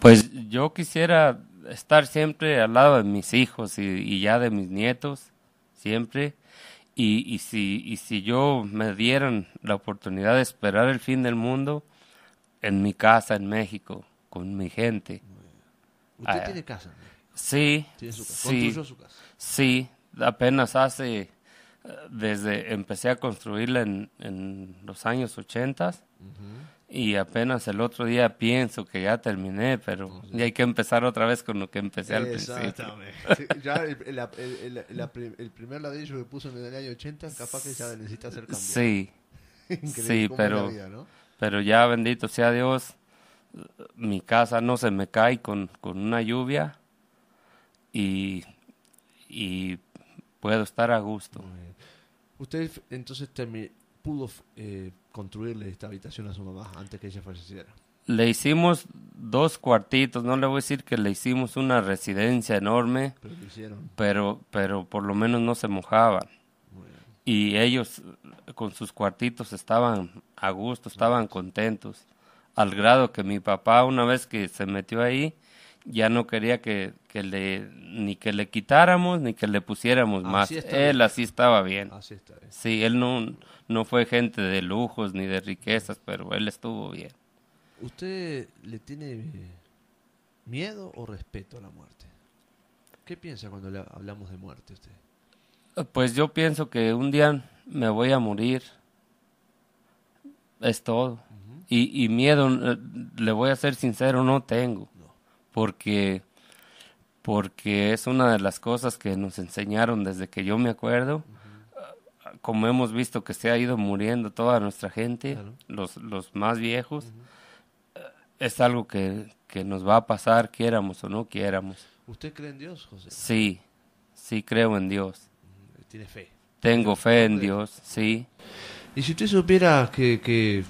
Pues yo quisiera estar siempre al lado de mis hijos y, ya de mis nietos, siempre. Y, si, y si yo me dieran la oportunidad de esperar el fin del mundo en mi casa en México, con mi gente. ¿Usted ah, tiene casa? Sí. ¿Tiene su casa? Sí, Sí, apenas hace, eh, desde empecé a construirla en, en los años 80. Y apenas el otro día pienso que ya terminé, pero pues ya hay que empezar otra vez con lo que empecé al principio. ya el, primer ladrillo que puso en el año 80, capaz que ya necesita hacer cambio. Sí. sí, pero, pero ya bendito sea Dios, mi casa no se me cae con, con una lluvia y, y puedo estar a gusto. Usted entonces pudo... Eh, construirle esta habitación a su mamá antes que ella falleciera. Le hicimos dos cuartitos, no le voy a decir que le hicimos una residencia enorme, pero, pero, por lo menos no se mojaba... Y ellos con sus cuartitos estaban a gusto, estaban contentos, al grado que mi papá una vez que se metió ahí, ya no quería que, le ni que le quitáramos ni que le pusiéramos más. Él así estaba bien. Sí, él no, no fue gente de lujos ni de riquezas, pero él estuvo bien. ¿Usted le tiene miedo o respeto a la muerte? ¿Qué piensa cuando le hablamos de muerte usted? Pues yo pienso que un día me voy a morir. Es todo. y, y miedo, eh, le voy a ser sincero, no tengo porque, porque es una de las cosas que nos enseñaron desde que yo me acuerdo. Como hemos visto que se ha ido muriendo toda nuestra gente, los, los más viejos, eh, es algo que, que nos va a pasar, quiéramos o no quiéramos. ¿Usted cree en Dios, José? Sí, sí creo en Dios. ¿Tiene fe? Tengo fe en Dios, sí. Y si usted supiera que, que,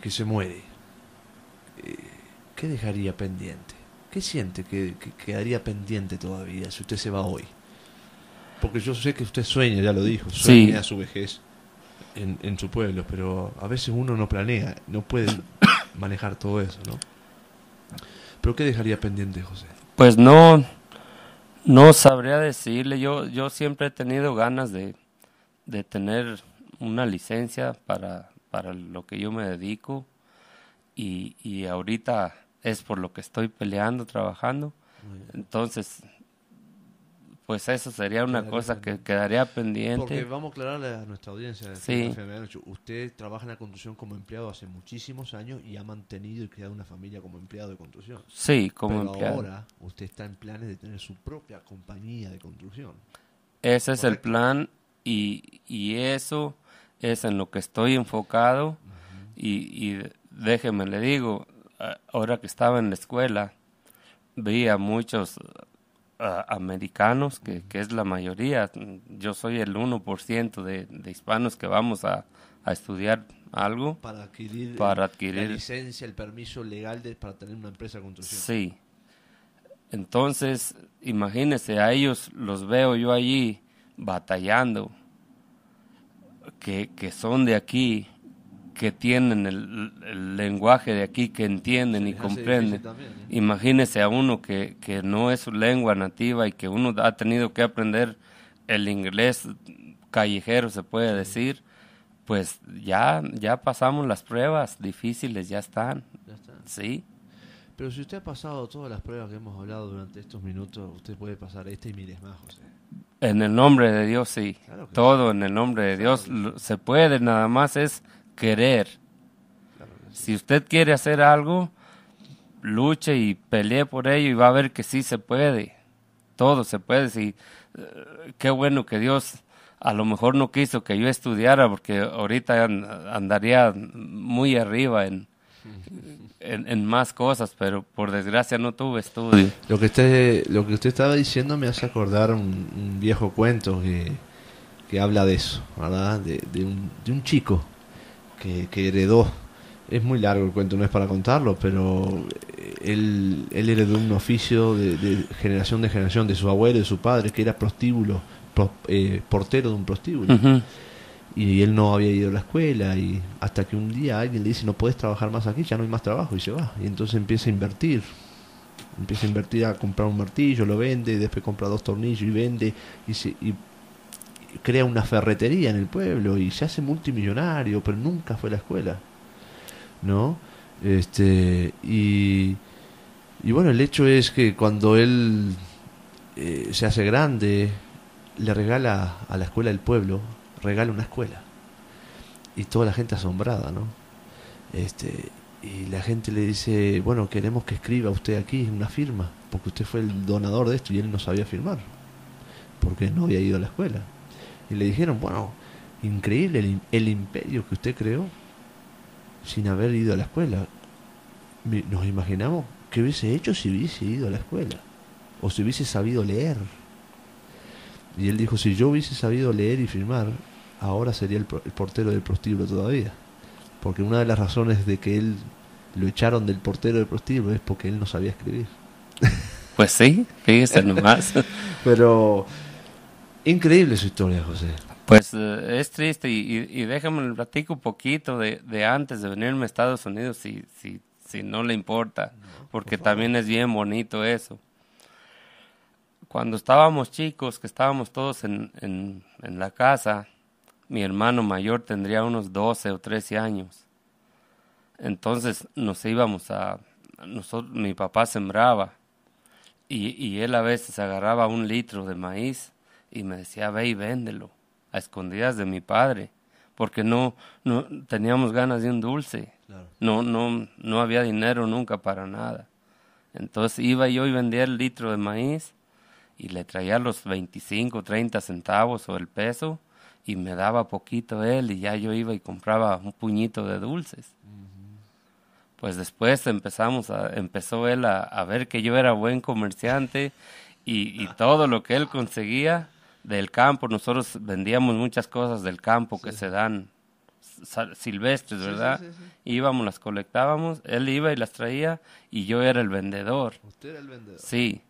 que se muere, ¿qué dejaría pendiente? ¿Qué siente que, quedaría pendiente todavía si usted se va hoy? Porque yo sé que usted sueña, ya lo dijo, sueña a su vejez en, en su pueblo, pero a veces uno no planea, no puede manejar todo eso, ¿no? ¿Pero qué dejaría pendiente, José? Pues no, no sabría decirle. Yo, yo siempre he tenido ganas de, de tener una licencia para, para, lo que yo me dedico y, y ahorita es por lo que estoy peleando, trabajando. Entonces, pues eso sería una cosa que quedaría pendiente. Porque vamos a aclararle a nuestra audiencia. Sí. Usted trabaja en la construcción como empleado hace muchísimos años y ha mantenido y creado una familia como empleado de construcción. Sí, como empleado. ahora usted está en planes de tener su propia compañía de construcción. Ese es el plan y, y, eso es en lo que estoy enfocado y, y déjeme le digo, eh, ahora que estaba en la escuela, veía muchos eh, americanos, que, que, es la mayoría. Yo soy el 1% de, de hispanos que vamos a, a, estudiar algo. Para adquirir, para eh, adquirir la licencia, el permiso legal para tener una empresa de construcción. Sí. Entonces, imagínese a ellos los veo yo allí batallando, que, que son de aquí, que tienen el, lenguaje de aquí, que entienden y comprenden. ¿eh? Imagínese a uno que, que, no es su lengua nativa y que uno ha tenido que aprender el inglés callejero, se puede decir, pues ya, ya pasamos las pruebas difíciles, ya están. Sí. Pero si usted ha pasado todas las pruebas que hemos hablado durante estos minutos, usted puede pasar este y miles más, José. En el nombre de Dios, sí. Todo en el nombre de Dios se puede, nada más es querer. Si usted quiere hacer algo, luche y pelee por ello y va a ver que sí se puede. Todo se puede. Sí. Eh, qué bueno que Dios a lo mejor no quiso que yo estudiara porque ahorita andaría muy arriba en, en, más cosas, pero por desgracia no tuve estudio. Lo que usted, lo que usted estaba diciendo me hace acordar un, viejo cuento que, habla de eso, de un chico que, heredó es muy largo el cuento, no es para contarlo, pero él, él heredó un oficio de, generación de generación, de su abuelo, de su padre, que era prostíbulo, eh, portero de un prostíbulo. y, él no había ido a la escuela, y hasta que un día alguien le dice, no puedes trabajar más aquí, ya no hay más trabajo, y se va. Y entonces empieza a invertir. Empieza a invertir a comprar un martillo, lo vende, después compra dos tornillos y vende, y, se, y crea una ferretería en el pueblo y se hace multimillonario, pero nunca fue a la escuela. ¿No? Este, y, y bueno, el hecho es que cuando él eh, se hace grande, le regala a la escuela del pueblo, regala una escuela. Y toda la gente asombrada, ¿no? Este, y la gente le dice, bueno, queremos que escriba usted aquí una firma, porque usted fue el donador de esto y él no sabía firmar, porque no había ido a la escuela. Y le dijeron, bueno, increíble el, imperio que usted creó sin haber ido a la escuela. Nos imaginamos qué hubiese hecho si hubiese ido a la escuela o si hubiese sabido leer. Y él dijo, si yo hubiese sabido leer y firmar, ahora sería el, portero del prostíbulo todavía. Porque una de las razones de que él lo echaron del portero del prostíbulo es porque él no sabía escribir. Pues sí, fíjese nomás. Pero Increíble su historia, José. Pues eh, es triste y, y, el platico un poquito de, antes de venirme a Estados Unidos, si, si, no le importa, porque también es bien bonito eso. Cuando estábamos chicos, que estábamos todos en, la casa, mi hermano mayor tendría unos 12 o 13 años. Entonces nos íbamos a... Nosotros, mi papá sembraba y él a veces agarraba un litro de maíz y me decía, ve y véndelo, a escondidas de mi padre, porque no, no teníamos ganas de un dulce, no, no, no había dinero nunca para nada. Entonces iba yo y vendía el litro de maíz y le traía los 25, 30 centavos o el peso y me daba poquito él y ya yo iba y compraba un puñito de dulces. Pues después empezamos a, empezó él a, ver que yo era buen comerciante y todo lo que él conseguía del campo. Nosotros vendíamos muchas cosas del campo que se dan silvestres, ¿verdad? Íbamos, las colectábamos, él iba y las traía y yo era el vendedor. ¿Usted era el vendedor? Sí.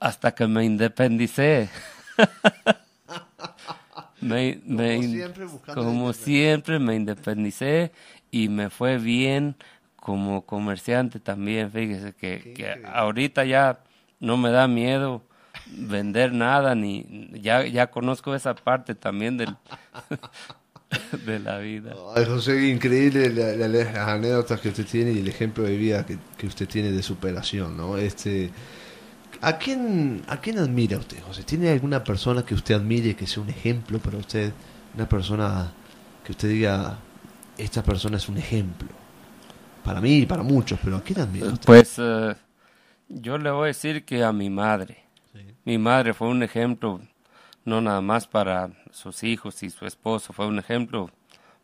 hasta que me independicé. como, me siempre, como siempre me independicé y me fue bien como comerciante también, fíjese que, que ahorita ya no me da miedo vender nada, ni ya, ya conozco esa parte también del, de la vida. José, increíble las anécdotas que usted tiene y el ejemplo de vida que, usted tiene de superación, ¿no? Este, ¿a quién, ¿A quién admira usted, José? ¿Tiene alguna persona que usted admire, que sea un ejemplo para usted? Una persona que usted diga, esta persona es un ejemplo. Para mí y para muchos, pero ¿a quién admira usted? Pues eh, yo le voy a decir que a mi madre. Mi madre fue un ejemplo, no nada más para sus hijos y su esposo, fue un ejemplo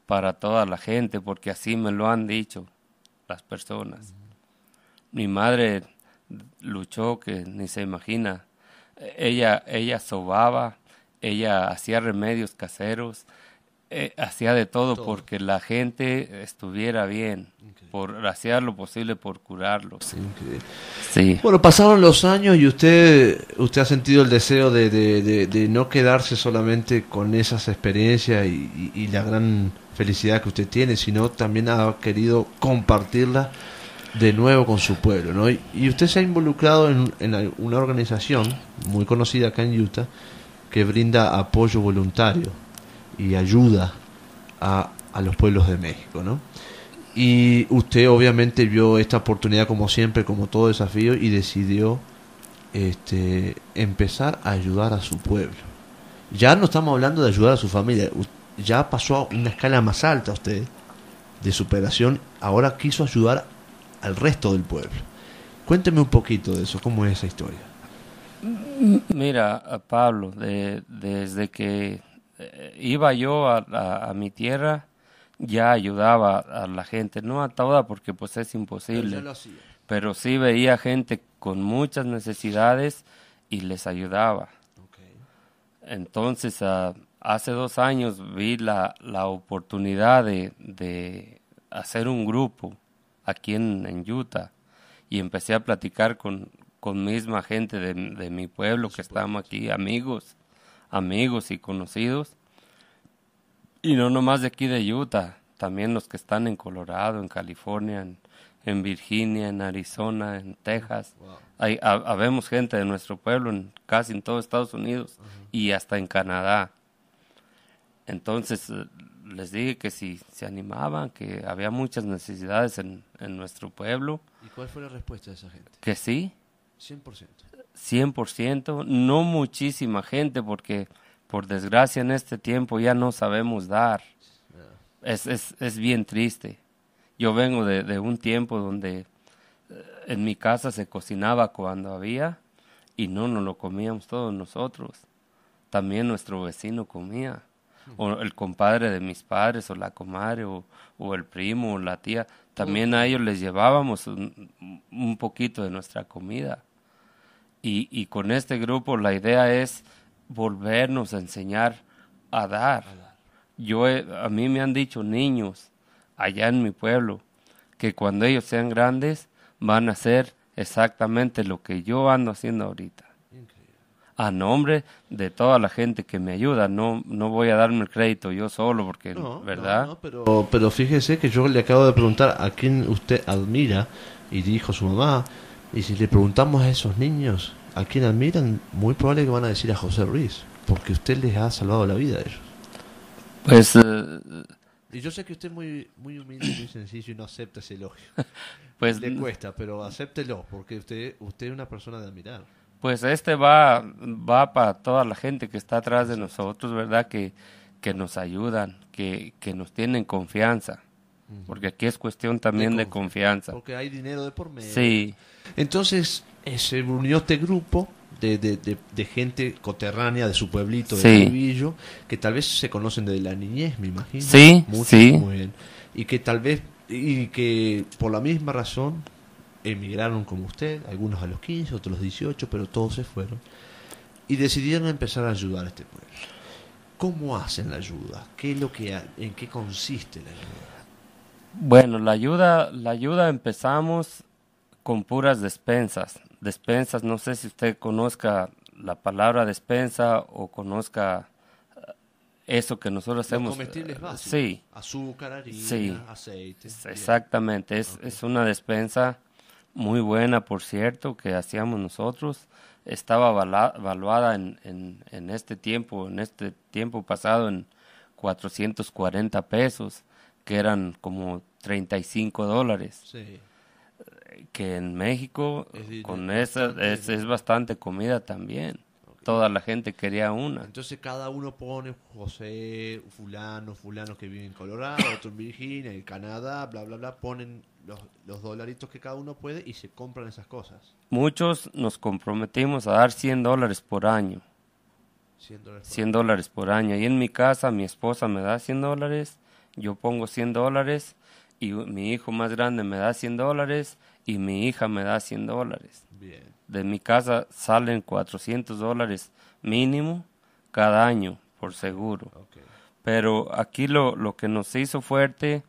para toda la gente, porque así me lo han dicho las personas. Mi madre luchó que ni se imagina. Ella, ella sobaba, ella hacía remedios caseros, eh, hacía de todo, porque la gente estuviera bien, por hacía lo posible por curarlo. Sí. Bueno, pasaron los años y usted usted ha sentido el deseo de, de, no quedarse solamente con esas experiencias y, la gran felicidad que usted tiene, sino también ha querido compartirla de nuevo con su pueblo, ¿no? Y, usted se ha involucrado en, en una organización muy conocida acá en Utah que brinda apoyo voluntario y ayuda a, a los pueblos de México, ¿no? Y usted obviamente vio esta oportunidad como siempre, como todo desafío, y decidió este, empezar a ayudar a su pueblo. Ya no estamos hablando de ayudar a su familia, ya pasó a una escala más alta usted de superación, ahora quiso ayudar al resto del pueblo. Cuénteme un poquito de eso, cómo es esa historia. Mira, Pablo, desde que eh, iba yo a, mi tierra, ya ayudaba a la gente, no a toda porque pues es imposible, pero, sí veía gente con muchas necesidades y les ayudaba. Entonces, hace dos años vi la, la oportunidad de, de, hacer un grupo aquí en, en, Utah y empecé a platicar con, con misma gente de, de mi pueblo que pues. estamos aquí, amigos amigos y conocidos. Y no nomás de aquí de Utah, también los que están en Colorado, en California, en, Virginia, en Arizona, en Texas. habemos gente de nuestro pueblo en casi en todo Estados Unidos y hasta en Canadá. Entonces eh, les dije que si se animaban, que había muchas necesidades en, en nuestro pueblo. ¿Y cuál fue la respuesta de esa gente? Que sí, 100%. 100%, no muchísima gente porque por desgracia en este tiempo ya no sabemos dar. Es, es, es, bien triste. Yo vengo de, un tiempo donde eh, en mi casa se cocinaba cuando había y no nos lo comíamos todos nosotros. También nuestro vecino comía. O el compadre de mis padres, o la comadre, o, el primo, o la tía. También a ellos les llevábamos un poquito de nuestra comida y, y, con este grupo la idea es volvernos a enseñar a dar. Yo a mí me han dicho niños allá en mi pueblo que cuando ellos sean grandes van a hacer exactamente lo que yo ando haciendo ahorita. A nombre de toda la gente que me ayuda, no, no voy a darme el crédito yo solo, porque, no, ¿verdad? pero, pero fíjese que yo le acabo de preguntar a quién usted admira y dijo su mamá y si le preguntamos a esos niños a quién admiran, muy probable que van a decir a José Ruiz, porque usted les ha salvado la vida a ellos. Pues... Eh, y yo sé que usted es muy, muy humilde, muy sencillo y no acepta ese elogio. Pues, Le cuesta, pero acéptelo, porque usted, usted es una persona de admirar. Pues este va, va para toda la gente que está atrás de nosotros, ¿verdad? Que, que nos ayudan, que, que nos tienen confianza porque aquí es cuestión también de, confianza. Porque hay dinero de por medio. Sí. Entonces eh, se unió este grupo de, de, gente coterránea de su pueblito, de sí. que tal vez se conocen desde la niñez, me imagino. Sí, sí. Muy bien. Y que tal vez, y que por la misma razón emigraron como usted, algunos a los 15, otros a los 18, pero todos se fueron. Y decidieron empezar a ayudar a este pueblo. ¿Cómo hacen la ayuda? ¿Qué es lo que, ¿En qué consiste la ayuda? Bueno, la ayuda, la ayuda empezamos con puras despensas. Despensas, no sé si usted conozca la palabra despensa o conozca eh, eso que nosotros hacemos. Eh, sí. Azúcar, harina, aceite. Exactamente, es, es, una despensa muy buena, por cierto, que hacíamos nosotros. Estaba valuada en, en, este tiempo, en este tiempo pasado, en 440 pesos que eran como 35 dólares. Sí. Que en México con esa es, bastante comida también. Toda la gente quería una. Entonces cada uno pone José, fulano, fulano que vive en Colorado, otro en Virginia, en Canadá, bla, bla, bla. Ponen los, los dolaritos que cada uno puede y se compran esas cosas. Muchos nos comprometimos a dar 100 dólares por año. 100 dólares por, 100 dólares por año. Y en mi casa mi esposa me da 100 dólares yo pongo 100 dólares y mi hijo más grande me da 100 dólares y mi hija me da 100 dólares. De mi casa salen 400 dólares mínimo cada año, por seguro. Pero aquí lo, lo, que nos hizo fuerte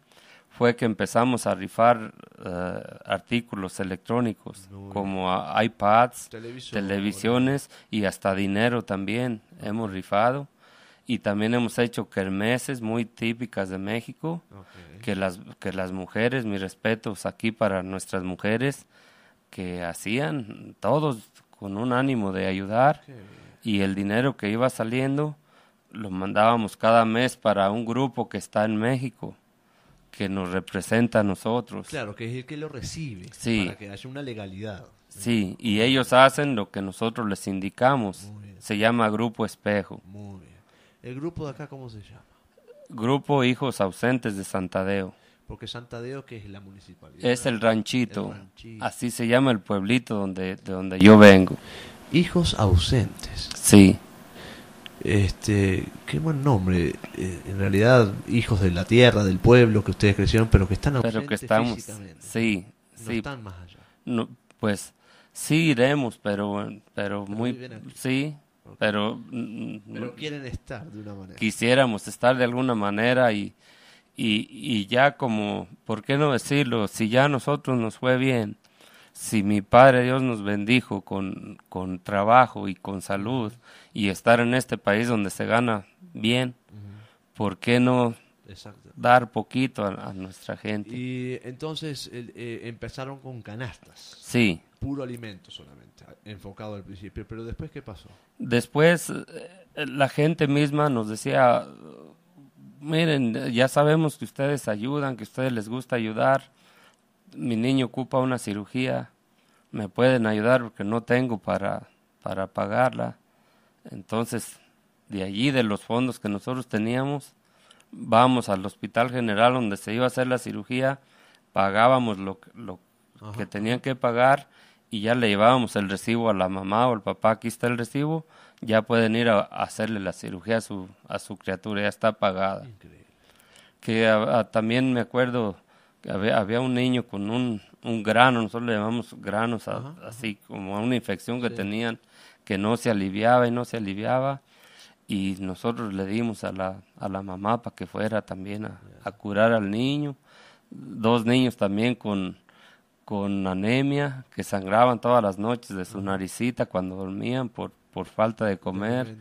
fue que empezamos a rifar eh, artículos electrónicos como ah, iPads, televisiones, y hasta dinero también hemos rifado y también hemos hecho kermeses muy típicas de México, que, las, que las mujeres, mis respetos pues, aquí para nuestras mujeres, que hacían todos con un ánimo de ayudar y el dinero que iba saliendo lo mandábamos cada mes para un grupo que está en México que nos representa a nosotros. Claro, que es el que lo recibe, sí. para que haya una legalidad. Sí, y ellos hacen lo que nosotros les indicamos. Se llama Grupo Espejo. ¿El grupo de acá cómo se llama? Grupo Hijos Ausentes de Santadeo. Porque Santadeo, que es la municipalidad. Es el ranchito. Así se llama el pueblito donde, de donde yo vengo. Hijos ausentes. Sí. Este, qué buen nombre. Eh, en realidad, hijos de la tierra, del pueblo que ustedes crecieron, pero que están ausentes pero que estamos, Sí, sí. están más allá. No, pues sí iremos, pero, pero, pero muy. Sí. Pero, mm, mm, pero mm, quieren estar de Quisiéramos estar de alguna manera y, y, ya como, ¿por qué no decirlo? Si ya a nosotros nos fue bien, si mi Padre Dios nos bendijo con, con trabajo y con salud y estar en este país donde se gana bien, ¿por qué no dar poquito a, nuestra gente. Y entonces eh, empezaron con canastas. Sí. Puro alimento solamente, enfocado al principio. Pero después, ¿qué pasó? Después, eh, la gente misma nos decía, miren, ya sabemos que ustedes ayudan, que a ustedes les gusta ayudar. Mi niño ocupa una cirugía, me pueden ayudar porque no tengo para, para pagarla. Entonces, de allí, de los fondos que nosotros teníamos, vamos al hospital general donde se iba a hacer la cirugía, pagábamos lo, que tenían que pagar y ya le llevábamos el recibo a la mamá o el papá, aquí está el recibo, ya pueden ir a, hacerle la cirugía a su, a su criatura, ya está pagada. Que también me acuerdo que había, un niño con un, grano, nosotros le llamamos granos, así como como una infección que tenían, que no se aliviaba y no se aliviaba, y nosotros le dimos a la, a la mamá para que fuera también a, curar al niño. Dos niños también con, con anemia que sangraban todas las noches de su naricita cuando dormían por, por falta de comer.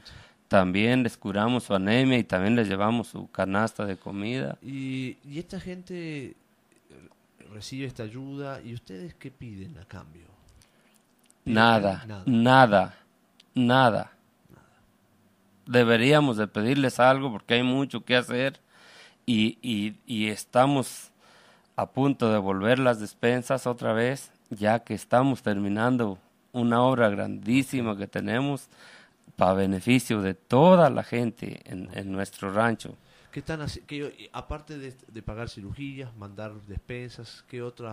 También les curamos su anemia y también les llevamos su canasta de comida. ¿Y, y esta gente eh, recibe esta ayuda y ustedes qué piden a cambio? nada, nada, nada deberíamos de pedirles algo porque hay mucho que hacer y, y, estamos a punto de volver las despensas otra vez, ya que estamos terminando una obra grandísima que tenemos para beneficio de toda la gente en, nuestro rancho. ¿Qué están aparte de, pagar cirugías, mandar despensas, qué otros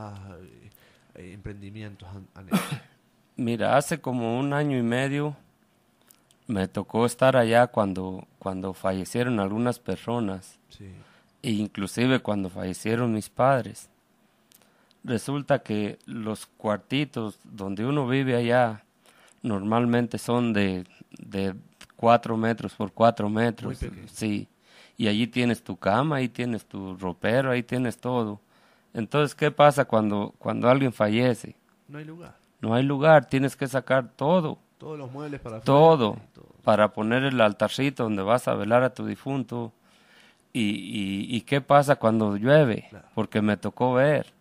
eh, emprendimientos han hecho? Mira, hace como un año y medio me tocó estar allá cuando, cuando fallecieron algunas personas, e inclusive cuando fallecieron mis padres. Resulta que los cuartitos donde uno vive allá normalmente son de, de cuatro metros por cuatro metros, sí. Y allí tienes tu cama, ahí tienes tu ropero, ahí tienes todo. Entonces, ¿qué pasa cuando, cuando alguien fallece? No hay lugar. No hay lugar, tienes que sacar todo todos los muebles para... Todo, para poner el altarcito donde vas a velar a tu difunto. ¿Y, y, qué pasa cuando llueve? Porque me tocó ver.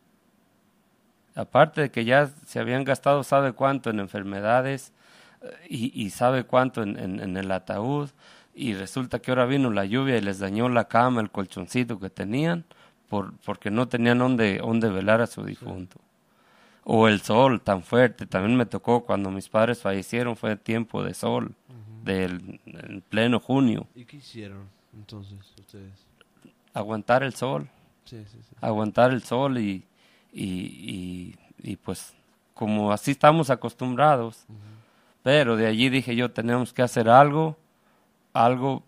Aparte de que ya se habían gastado sabe cuánto en enfermedades y, sabe cuánto en, el ataúd, y resulta que ahora vino la lluvia y les dañó la cama, el colchoncito que tenían, por, porque no tenían dónde, velar a su difunto o el sol tan fuerte. También me tocó cuando mis padres fallecieron, fue tiempo de sol, del pleno junio. ¿Y qué hicieron entonces ustedes? Aguantar el sol. Aguantar el sol y, y, pues como así estamos acostumbrados. Pero de allí dije yo, tenemos que hacer algo, algo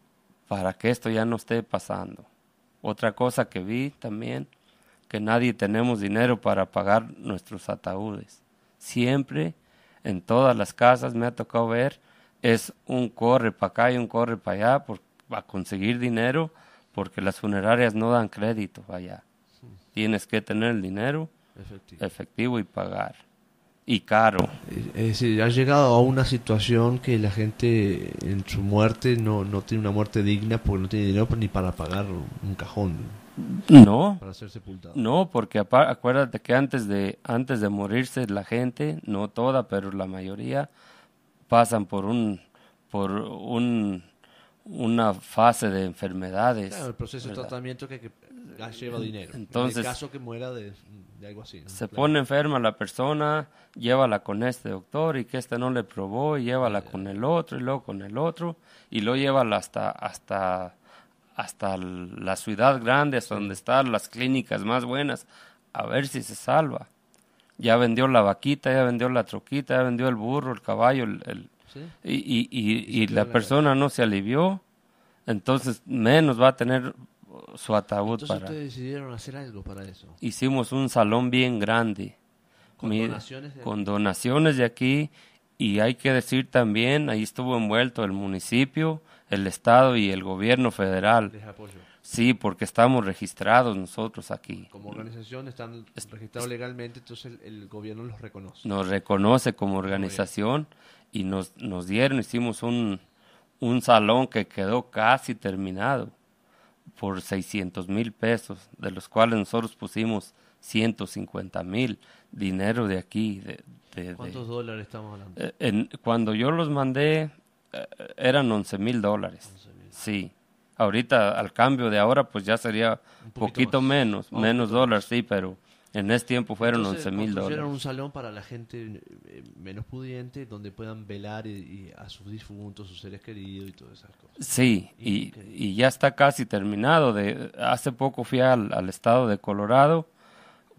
para que esto ya no esté pasando. Otra cosa que vi también que nadie tenemos dinero para pagar nuestros ataúdes. Siempre, en todas las casas me ha tocado ver, es un corre para acá y un corre para allá por, para conseguir dinero, porque las funerarias no dan crédito allá. Tienes que tener el dinero efectivo, y pagar. Y caro. Es decir, ha llegado a una situación que la gente en su muerte no, no tiene una muerte digna porque no tiene dinero ni para pagar un cajón. No. No, porque acuérdate que antes de, antes de morirse la gente, no toda, pero la mayoría, pasan por un, por un, una fase de enfermedades. el proceso de tratamiento que, ah, lleva dinero. Entonces, en caso que muera de, algo así. Se pone enferma la persona, llévala con este doctor y que este no le probó, llévala con el otro y luego con el otro, y luego llévala hasta, hasta hasta la ciudad grande, hasta donde están las clínicas más buenas, a ver si se salva. Ya vendió la vaquita, ya vendió la troquita, ya vendió el burro, el caballo, el, y, y, la persona no se alivió, entonces menos va a tener su ataúd entonces para... ustedes decidieron hacer algo para eso. Hicimos un salón bien grande. con donaciones de aquí y hay que decir también, ahí estuvo envuelto el municipio, el Estado y el gobierno federal. Sí, porque estamos registrados nosotros aquí. Como organización están registrados legalmente, entonces el, gobierno los reconoce. Nos reconoce como organización y nos, nos dieron, hicimos un, un salón que quedó casi terminado por 600 mil pesos, de los cuales nosotros pusimos 150 mil dinero de aquí. De, ¿Cuántos dólares estamos hablando? Eh, en, cuando yo los mandé, eh, eran 11 mil dólares. sí. Ahorita, al cambio de ahora, pues ya sería un poquito, menos, ah, menos dólares, sí, pero en ese tiempo fueron once 11 mil dólares. un salón para la gente eh, menos pudiente donde puedan velar a sus difuntos, sus seres queridos y todas esas cosas. Sí, y, ya está casi terminado. De, hace poco fui al, estado de Colorado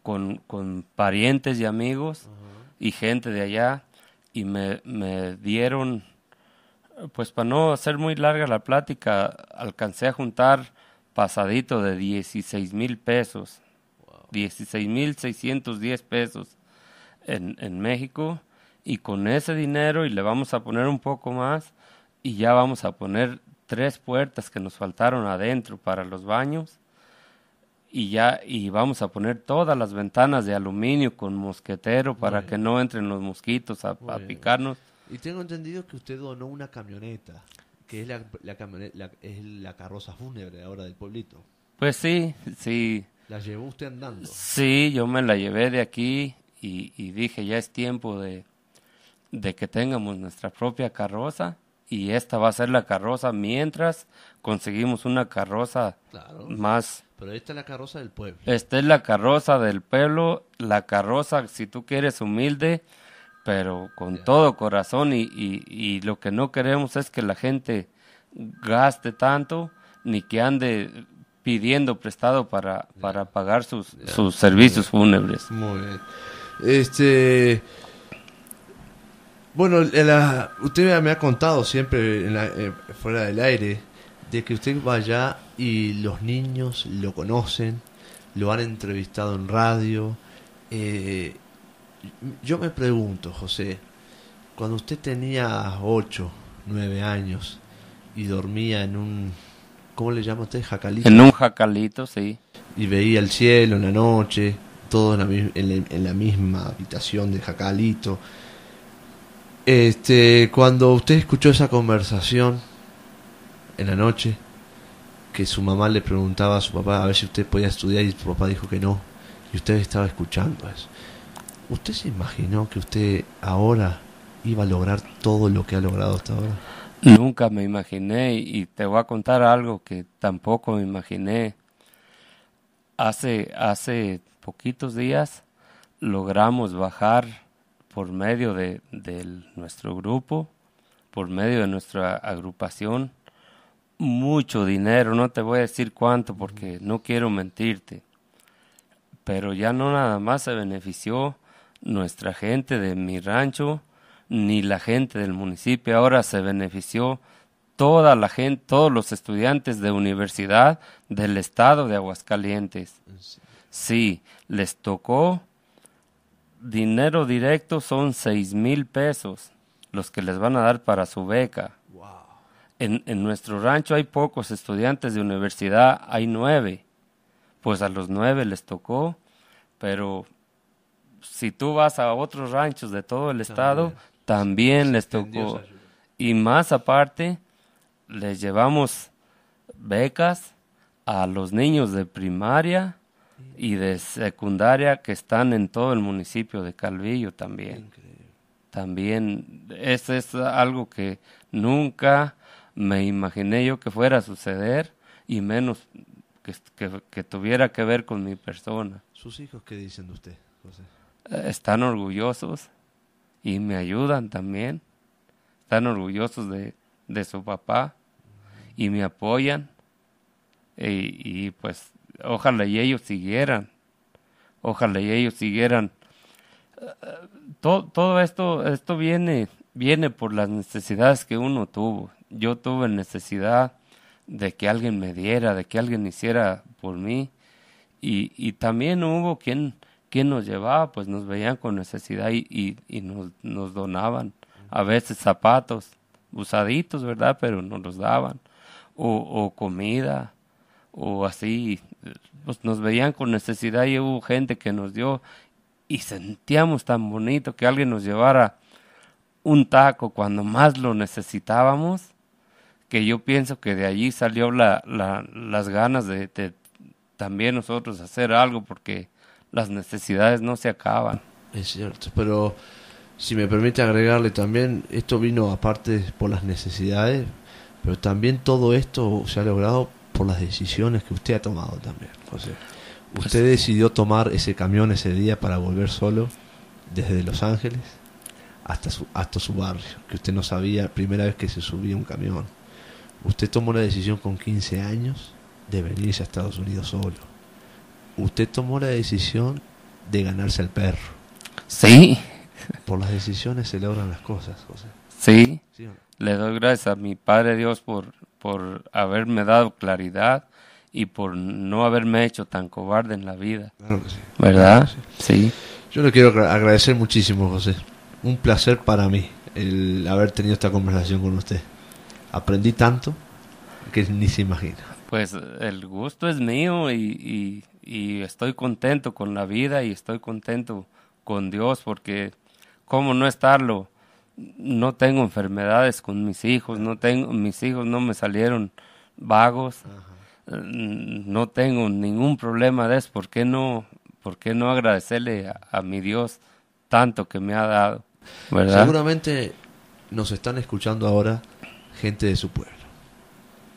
con, parientes y amigos y gente de allá y me dieron pues para no hacer muy larga la plática, alcancé a juntar pasadito de 16 mil pesos, 16 mil 610 pesos en, en México y con ese dinero y le vamos a poner un poco más y ya vamos a poner tres puertas que nos faltaron adentro para los baños y ya y vamos a poner todas las ventanas de aluminio con mosquetero para que no entren los mosquitos a picarnos y tengo entendido que usted donó una camioneta, que es la, camioneta, es la carroza fúnebre ahora del pueblito. Pues sí, sí. ¿La llevó usted andando? Sí, yo me la llevé de aquí y, dije, ya es tiempo de, de que tengamos nuestra propia carroza y esta va a ser la carroza mientras conseguimos una carroza más. Pero esta es la carroza del pueblo. Esta es la carroza del pueblo, la carroza, si tú quieres, humilde, pero con todo corazón y, lo que no queremos es que la gente gaste tanto ni que ande pidiendo prestado para, para pagar sus, servicios fúnebres. Muy bien. Este, bueno, usted me ha contado siempre eh, fuera del aire de que usted va allá y los niños lo conocen, lo han entrevistado en radio. Eh, yo me pregunto, José, cuando usted tenía 8, 9 años y dormía en un, ¿cómo le llama usted? Jacalito. En un jacalito, sí. Y veía el cielo en la noche, todo en, en la, misma habitación de jacalito. Este, cuando usted escuchó esa conversación en la noche, que su mamá le preguntaba a su papá a ver si usted podía estudiar y su papá dijo que no, y usted estaba escuchando eso. ¿Usted se imaginó que usted ahora iba a lograr todo lo que ha logrado hasta ahora? Nunca me imaginé y te voy a contar algo que tampoco me imaginé. Hace, hace poquitos días logramos bajar por medio de, de nuestro grupo, por medio de nuestra agrupación, mucho dinero, no te voy a decir cuánto porque no quiero mentirte, pero ya no nada más se benefició nuestra gente de mi rancho ni la gente del municipio. Ahora se benefició toda la gente, todos los estudiantes de universidad del estado de Aguascalientes. Sí, les tocó dinero directo, son seis mil pesos los que les van a dar para su beca. En, en nuestro rancho hay pocos estudiantes de universidad, hay nueve. Pues a los nueve les tocó, pero si tú vas a otros ranchos de todo el estado, también, les tocó. Y más aparte, les llevamos becas a los niños de primaria y de secundaria que están en todo el municipio de Calvillo también. También, eso es algo que nunca me imaginé yo que fuera a suceder y menos que, que, que tuviera que ver con mi persona. ¿Sus hijos qué dicen de usted, José? están orgullosos y me ayudan también. Están orgullosos de, de su papá y me apoyan. Y, pues ojalá y ellos siguieran. Ojalá y ellos siguieran. Todo, todo esto, esto viene, viene por las necesidades que uno tuvo. Yo tuve necesidad de que alguien me diera, de que alguien hiciera por mí. Y, y también hubo quien, ¿Quién nos llevaba? Pues nos veían con necesidad y, y, nos, nos, donaban. A veces zapatos usaditos, ¿verdad? Pero nos los daban. O, o comida, o así. Pues nos veían con necesidad y hubo gente que nos dio. Y sentíamos tan bonito que alguien nos llevara un taco cuando más lo necesitábamos, que yo pienso que de allí salió la, la, las ganas de, también nosotros hacer algo, porque las necesidades no se acaban. Es cierto, pero si me permite agregarle también, esto vino aparte por las necesidades, pero también todo esto se ha logrado por las decisiones que usted ha tomado también, Usted decidió tomar ese camión ese día para volver solo desde Los Ángeles hasta su, hasta su barrio, que usted no sabía, primera vez que se subía un camión. Usted tomó la decisión con 15 años de venirse a Estados Unidos solo usted tomó la decisión de ganarse el perro. Sí. Por las decisiones se logran las cosas, José. Sí. Le doy gracias a mi Padre Dios por, por haberme dado claridad y por no haberme hecho tan cobarde en la vida. Claro que sí. ¿Verdad? sí. Yo le quiero agradecer muchísimo, José. Un placer para mí el haber tenido esta conversación con usted. Aprendí tanto que ni se imagina. Pues el gusto es mío y y estoy contento con la vida y estoy contento con Dios porque cómo no estarlo. No tengo enfermedades con mis hijos, no tengo mis hijos no me salieron vagos. No tengo ningún problema de eso, ¿por qué no por qué no agradecerle a, mi Dios tanto que me ha dado? Seguramente nos están escuchando ahora gente de su pueblo.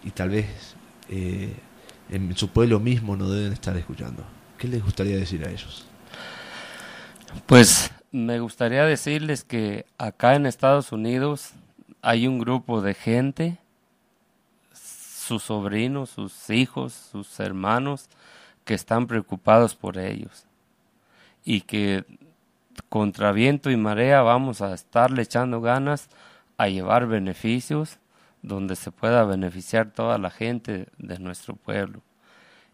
Y tal vez eh, en su pueblo mismo no deben estar escuchando? ¿Qué les gustaría decir a ellos? Pues me gustaría decirles que acá en Estados Unidos hay un grupo de gente, sus sobrinos, sus hijos, sus hermanos, que están preocupados por ellos y que contra viento y marea vamos a estarle echando ganas a llevar beneficios donde se pueda beneficiar toda la gente de nuestro pueblo.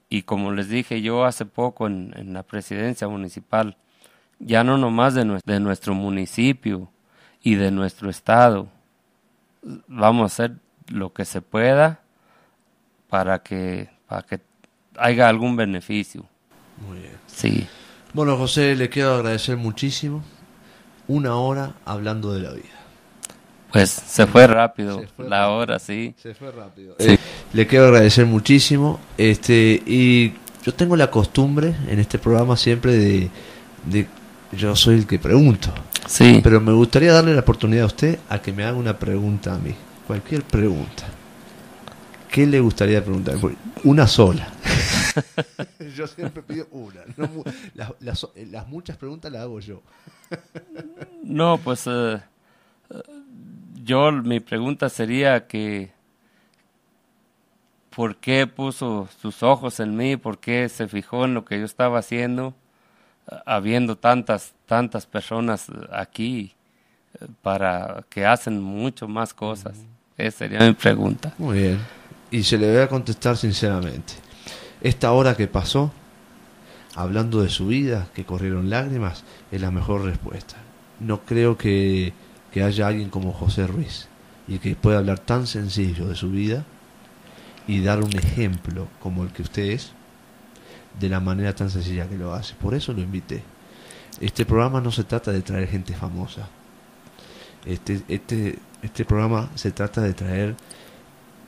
Y como les dije yo hace poco en, la presidencia municipal, ya no nomás de, nuestro municipio y de nuestro estado, vamos a hacer lo que se pueda para que, para que haya algún beneficio. Muy bien. Sí. Bueno, José, le quiero agradecer muchísimo. Una hora hablando de la vida. Pues se fue rápido, la hora, sí. Se fue rápido. Eh, le quiero agradecer muchísimo. Este, y yo tengo la costumbre en este programa siempre de, de yo soy el que pregunto. Sí. Pero me gustaría darle la oportunidad a usted a que me haga una pregunta a mí. Cualquier pregunta. ¿Qué le gustaría preguntar? Pues, una sola. yo siempre pido una. las, muchas preguntas las hago yo. no, pues eh, yo mi pregunta sería que por qué puso sus ojos en mí, por qué se fijó en lo que yo estaba haciendo, habiendo tantas, tantas personas aquí para que hacen mucho más cosas. Esa sería mi pregunta. Muy bien. Y se le voy a contestar sinceramente. Esta hora que pasó, hablando de su vida, que corrieron lágrimas, es la mejor respuesta. No creo que que haya alguien como José Ruiz y que pueda hablar tan sencillo de su vida y dar un ejemplo como el que usted es de la manera tan sencilla que lo hace. Por eso lo invité. Este programa no se trata de traer gente famosa. Este, este, este programa se trata de traer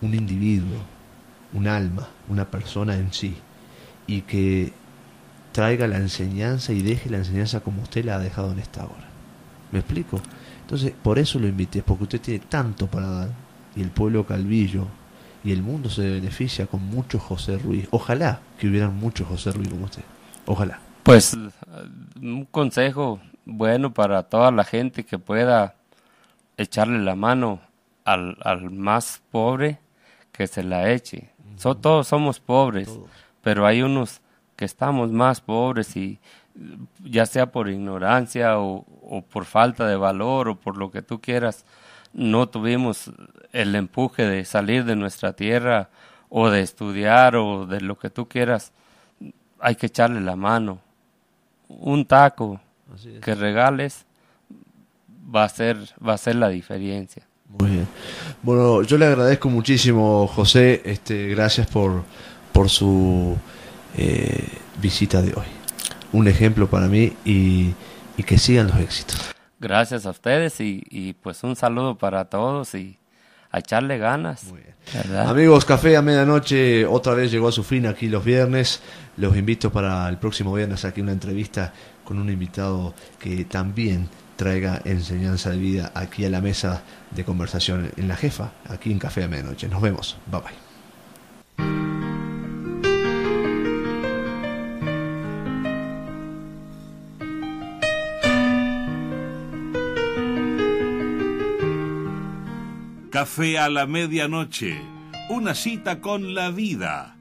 un individuo, un alma, una persona en sí, y que traiga la enseñanza y deje la enseñanza como usted la ha dejado en esta hora. ¿Me explico? Entonces, por eso lo invité, porque usted tiene tanto para dar. Y el pueblo Calvillo y el mundo se beneficia con mucho José Ruiz. Ojalá que hubieran muchos José Ruiz como usted. Ojalá. Pues un consejo bueno para toda la gente que pueda echarle la mano al, al más pobre que se la eche. todos somos pobres, pero hay unos que estamos más pobres y, ya sea por ignorancia o, por falta de valor o por lo que tú quieras, no tuvimos el empuje de salir de nuestra tierra o de estudiar o de lo que tú quieras, hay que echarle la mano. Un taco que regales va a ser va a ser la diferencia. Muy Bueno, yo le agradezco muchísimo, José. Este, gracias por, por su eh, visita de hoy un ejemplo para mí y, que sigan los éxitos. Gracias a ustedes y, pues un saludo para todos y a echarle ganas. Amigos, café a medianoche otra vez llegó a su fin aquí los viernes. Los invito para el próximo viernes aquí una entrevista con un invitado que también traiga enseñanza de vida aquí a la mesa de conversación en la jefa, aquí en Café a Medianoche. Nos vemos. Bye bye. Café a la medianoche. Una cita con la vida